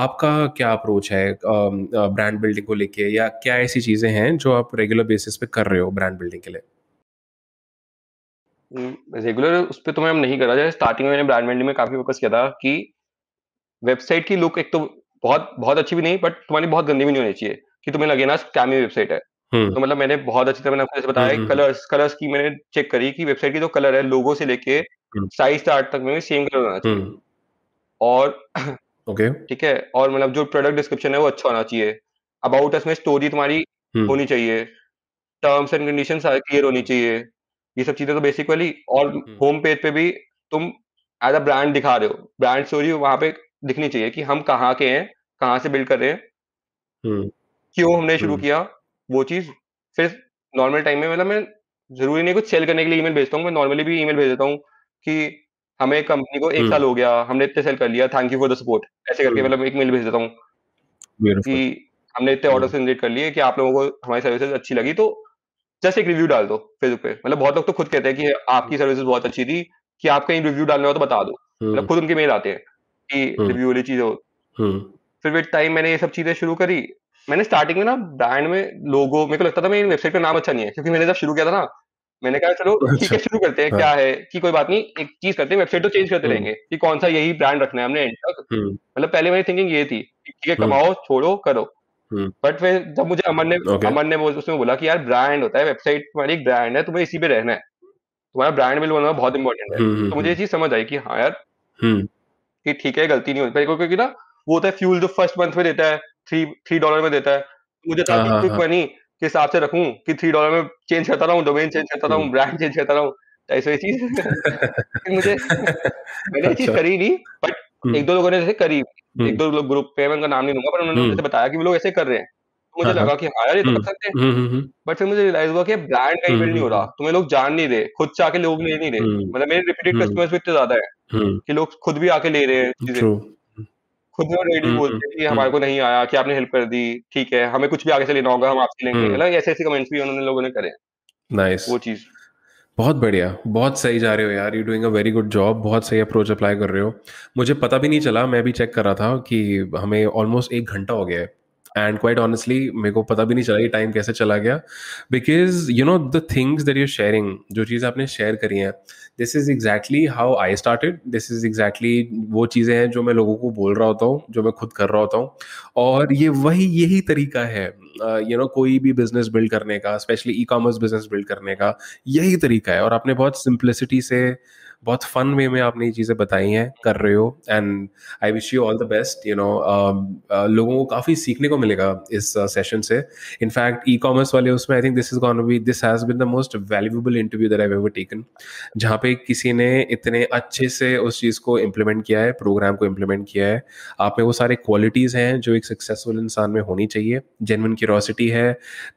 आपका क्या अप्रोच है ब्रांड बिल्डिंग को लेके या क्या ऐसी चीज़ें हैं जो आप रेगुलर बेसिस पे कर रहे हो ब्रांड बिल्डिंग के लिए रेगुलर हम्म, उस पर तो मैं नहीं कर रहा जैसे स्टार्टिंग में मैंने ब्रांड बिल्डिंग में काफ़ी फोकस किया था कि वेबसाइट की लुक एक तो बहुत बहुत अच्छी भी नहीं बट तुम्हारी बहुत गंदी भी नहीं होनी चाहिए कि तुम्हें लगे ना कैमी वेबसाइट है हम्म। तो मतलब मैंने बहुत अच्छी तरह मैंने आपको बताया कलर्स हम्म, कलर्स की मैंने चेक करी कि वेबसाइट की जो कलर है लोगो से लेके साइज स्टार्ट तक में सेम कलर होना चाहिए और ओके ठीक है और मतलब जो प्रोडक्ट डिस्क्रिप्शन है वो अच्छा होना चाहिए अबाउट उसमें स्टोरी तुम्हारी हम्म। होनी चाहिए टर्म्स एंड कंडीशन क्लियर होनी चाहिए ये सब चीजें तो बेसिकली और होम हम्म। पेज पे भी तुम एज अ ब्रांड दिखा रहे हो ब्रांड स्टोरी वहां पे दिखनी चाहिए कि हम कहाँ के हैं कहाँ से बिल्ड कर रहे हैं हम्म। क्यों हमने शुरू किया वो चीज फिर नॉर्मल टाइम में मतलब मैं जरूरी नहीं कुछ सेल करने के लिए ईमेल भेजता हूँ मैं नॉर्मली भी ईमेल भेज देता हूँ कि हमें कंपनी को एक साल हो गया हमने इतने सेल कर लिया thank you for the support ऐसे करके मतलब एक मेल भेज देता हूँ कि हमने इतने ऑर्डर हम्म। जनरेट कर लिए कि आप लोगों को हमारी सर्विसेज अच्छी लगी तो जस्ट एक रिव्यू डाल दो फेसबुक पे मतलब बहुत लोग तो खुद कहते हैं कि आपकी सर्विसेज हम्म। बहुत अच्छी थी कि आप कहीं रिव्यू डालने हो तो बता दो हम्म। मतलब खुद उनके मेल आते हैं कि रिव्यू वाली चीज हो फिर विद टाइम मैंने ये सब चीजें शुरू करी मैंने स्टार्टिंग में ना ब्रांड में लोगो मेरे को लगता था मेरी वेबसाइट का नाम अच्छा नहीं है क्योंकि मैंने जब शुरू किया था ना मैंने कहा चलो अच्छा। ठीक है शुरू करते हैं क्या हाँ। है कि कोई बात नहीं एक चीज करते हैं वेबसाइट तो चेंज करते रहेंगे कि कौन सा यही ब्रांड रखना है हमने एंड तक मतलब पहले मेरी थिंकिंग ये थी ठीक है कमाओ छोड़ो करो बट हम्म। फिर जब मुझे अमन ने okay. अमन ने उसमें बोला कि यार ब्रांड होता है वेबसाइट तुम्हारी एक ब्रांड है तुम्हें इसी पे रहना है तुम्हारा ब्रांड बिल्ड बनाना बहुत इंपॉर्टेंट है हम्म, हम्म, तो मुझे ये चीज समझ आई कि हाँ यार कि ठीक है गलती नहीं होती क्योंकि ना वो होता है फ्यूल जो फर्स्ट मंथ में देता है थ्री थ्री डॉलर में देता है मुझे मनी हाँ, हाँ, हाँ। के हिसाब से रखू कि थ्री डॉलर में चेंज करता रहा डोमेन चेंज करता रहा ब्रांड चेंज करता रहा ऐसे ये चीज मुझे मैंने चीज अच्छा। करी नहीं बट एक दो लोगों ने करी एक हम्म। दो लोग ग्रुप पे मैं उनका नाम नहीं लूंगा पर उन्होंने हम्म। मुझे बताया कि वो लोग ऐसे कर रहे हैं तो मुझे हाँ, हाँ। लगा कि हाँ यार ये तो कर हम्म। सकते हैं बट फिर मुझे रियलाइज हुआ कि ब्रांड का इवेंट नहीं हो रहा तुम्हें लोग जान नहीं रहे खुद से आके लोग ले नहीं रहे मतलब मेरे रिपीटेड कस्टमर्स भी इतने ज्यादा है कि लोग खुद भी आके ले रहे हैं चीजें खुद में रेडी बोलते हैं कि हमारे को नहीं आया कि आपने हेल्प कर दी ठीक है हमें कुछ भी आगे से लेना होगा हम आपसे लेंगे ऐसे ऐसे कमेंट्स भी उन्होंने लोगों ने करे नाइस वो चीज बहुत बढ़िया बहुत सही जा रहे हो यार you doing a very good job बहुत सही अप्रोच अप्लाई कर रहे हो मुझे पता भी नहीं चला मैं भी चेक कर रहा था कि हमें ऑलमोस्ट एक घंटा हो गया है एंड क्वाइट ऑनेस्टली मेरे को पता भी नहीं चला कि टाइम कैसे चला गया because you know the things that you sharing जो चीज़ें आपने शेयर करी हैं this is exactly how I started this is exactly वो चीज़ें हैं जो मैं लोगों को बोल रहा होता हूँ जो मैं खुद कर रहा होता हूँ और ये वही यही तरीका है you uh, know you know, कोई भी बिजनेस बिल्ड करने का specially e commerce business build करने का यही तरीका है और आपने बहुत सिंप्लिसिटी से बहुत फन वे में आपने ये चीज़ें बताई हैं कर रहे हो and I wish you all the best you know लोगों को काफ़ी सीखने को मिलेगा इस सेशन uh, से इनफैक्ट ई कॉमर्स वाले उसमें I think this is gonna be this has been the most valuable interview that I taken जहाँ पे किसी ने इतने अच्छे से उस चीज़ को इम्प्लीमेंट किया है प्रोग्राम को इम्प्लीमेंट किया है आप में वो सारे क्वालिटीज़ हैं जो एक सक्सेसफुल इंसान में होनी चाहिए जेनविन क्यूरोसिटी है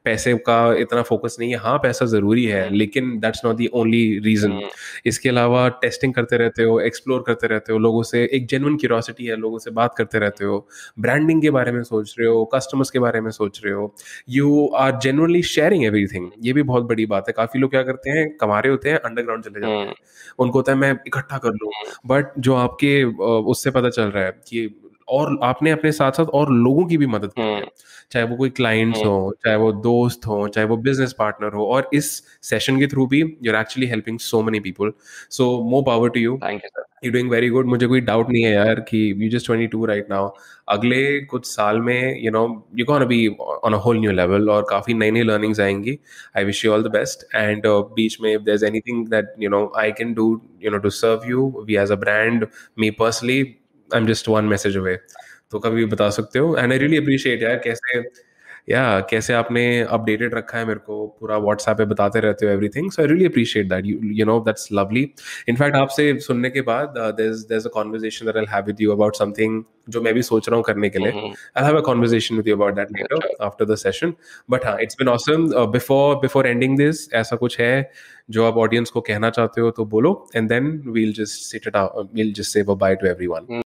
पैसे का इतना फोकस नहीं है हाँ पैसा ज़रूरी है हम्म। लेकिन that's not the only reason इसके अलावा टेस्टिंग करते रहते हो एक्सप्लोर करते रहते हो लोगों से एक जेनुअन क्यूरोसिटी है लोगों से बात करते रहते हो ब्रांडिंग के बारे में सोच रहे हो कस्टमर्स के बारे में सोच रहे हो you are genuinely sharing everything ये भी बहुत बड़ी बात है काफ़ी लोग क्या करते हैं कमा रहे होते हैं अंडरग्राउंड चले जाते हम्म। हैं उनको होता है मैं इकट्ठा कर लूँ बट हम्म। जो आपके उससे पता चल रहा है कि और आपने अपने साथ साथ और लोगों की भी मदद की है हम्म। चाहे वो कोई क्लाइंट्स हम्म। हो चाहे वो दोस्त हो चाहे वो बिजनेस पार्टनर हो और इस सेशन के थ्रू भी you are actually helping so many people so more power to you thank you you doing very good मुझे कोई डाउट नहीं है यार कि you just twenty two right now अगले कुछ साल में you know you can be on a whole new level और काफ़ी नई नई लर्निंग्स आएंगी I wish you all the best and बीच में if there anything that you know I can do you know to serve you we as a brand me personally I am just one message away तो कभी बता सकते हो and I really appreciate यार कैसे या yeah, कैसे आपने अपडेटेड रखा है मेरे को पूरा व्हाट्सएप पे बताते रहते हो everything so I really appreciate that you you know that's lovely in fact आपसे सुनने के बाद there a conversation that I have with you about something जो मैं भी सोच रहा हूँ करने के लिए I have a conversation with you about that later after the session but हाँ it's been awesome before before ending this ऐसा कुछ है जो आप ऑडियंस को कहना चाहते हो तो बोलो and then we'll just sit it out we'll just say bye to everyone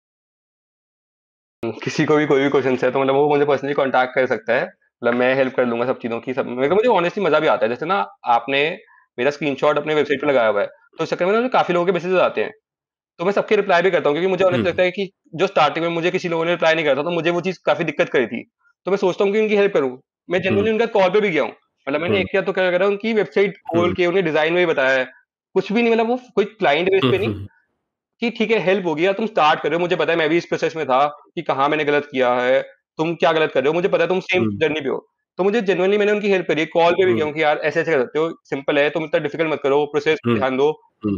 किसी को भी कोई भी क्वेश्चन है तो मतलब वो मुझे पर्सनली कॉन्टैक्ट कर सकता है मतलब मैं हेल्प कर दूंगा सब चीज़ों की सब मेरे को मुझे ऑनेस्टली मजा भी आता है जैसे ना आपने मेरा स्क्रीनशॉट अपने वेबसाइट पर लगाया हुआ है तो इस चक्कर में ना मुझे काफी लोगों के मैसेज आते हैं तो मैं सबके रिप्लाई भी करता हूँ क्योंकि मुझे ऑनेस्ट हम्म। लगता है कि जो स्टार्टिंग में मुझे किसी लोगों ने रिप्लाई नहीं करता तो मुझे वो चीज काफी दिक्कत करी थी तो मैं सोचता हूँ कि उनकी हेल्प करूँ मैं जनरली हम्म। उनका कॉल पे भी गया हूँ मतलब मैंने हम्म। एक या तो क्या करा उनकी वेबसाइट खोल के उन्हें डिजाइन में बताया है कुछ भी नहीं मतलब वो कोई क्लाइंट बेस पे नहीं कि ठीक है हेल्प होगी तुम स्टार्ट कर रहे हो मुझे पता है मैं भी इस प्रोसेस में था कि कहा मैंने गलत किया है तुम क्या गलत कर रहे हो मुझे पता है तुम सेम हम्म। जर्नी पे हो तो मुझे जनरली मैंने उनकी हेल्प करी कॉल पे भी किया हम्म। कि यार ऐसे ऐसे कर सकते हो सिंपल है तुम इतना डिफिकल्ट मत करो प्रोसेस हम्म। ध्यान दो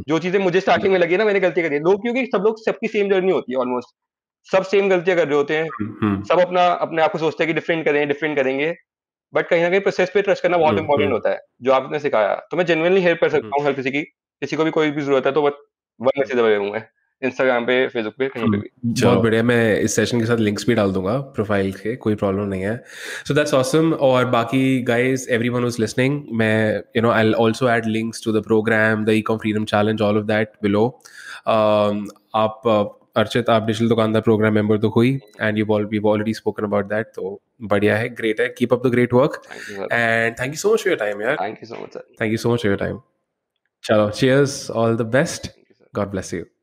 जो चीजें मुझे स्टार्टिंग में लगी ना मैंने गलती करी लोग क्योंकि सब लोग सबकी सेम जर्नी होती है ऑलमोस्ट सब सेम गलतियां कर रहे होते हैं सब अपना अपने आप को सोचते हैं कि डिफरेंट करें डिफरेंट करेंगे बट कहीं ना कहीं प्रोसेस पे ट्रस्ट करना बहुत इंपॉर्टेंट होता है जो आपने सिखाया तो मैं जनरली हेल्प कर सकता हूँ हर किसी की किसी को भी कोई भी जरूरत है तो वन मैसेज अवेलेबल हूँ इंस्टाग्राम पे फेसबुक पे कहीं पे भी हम्म, बहुत बढ़िया मैं इस सेशन के साथ लिंक्स भी डाल दूंगा प्रोफाइल के कोई प्रॉब्लम नहीं है सो दैट्स ऑसम और बाकी guys everyone who is listening मैं you know I will also add links to the program the ecom freedom challenge all of that below आप uh, अर्चित आप डिजिटल दुकानदार प्रोग्राम मेंबर तो हुई and you all we already spoken about that तो बढ़िया है great है keep up the great work and thank you so much for your time यार thank you so much thank you so much for your time चलो cheers all the best God bless you.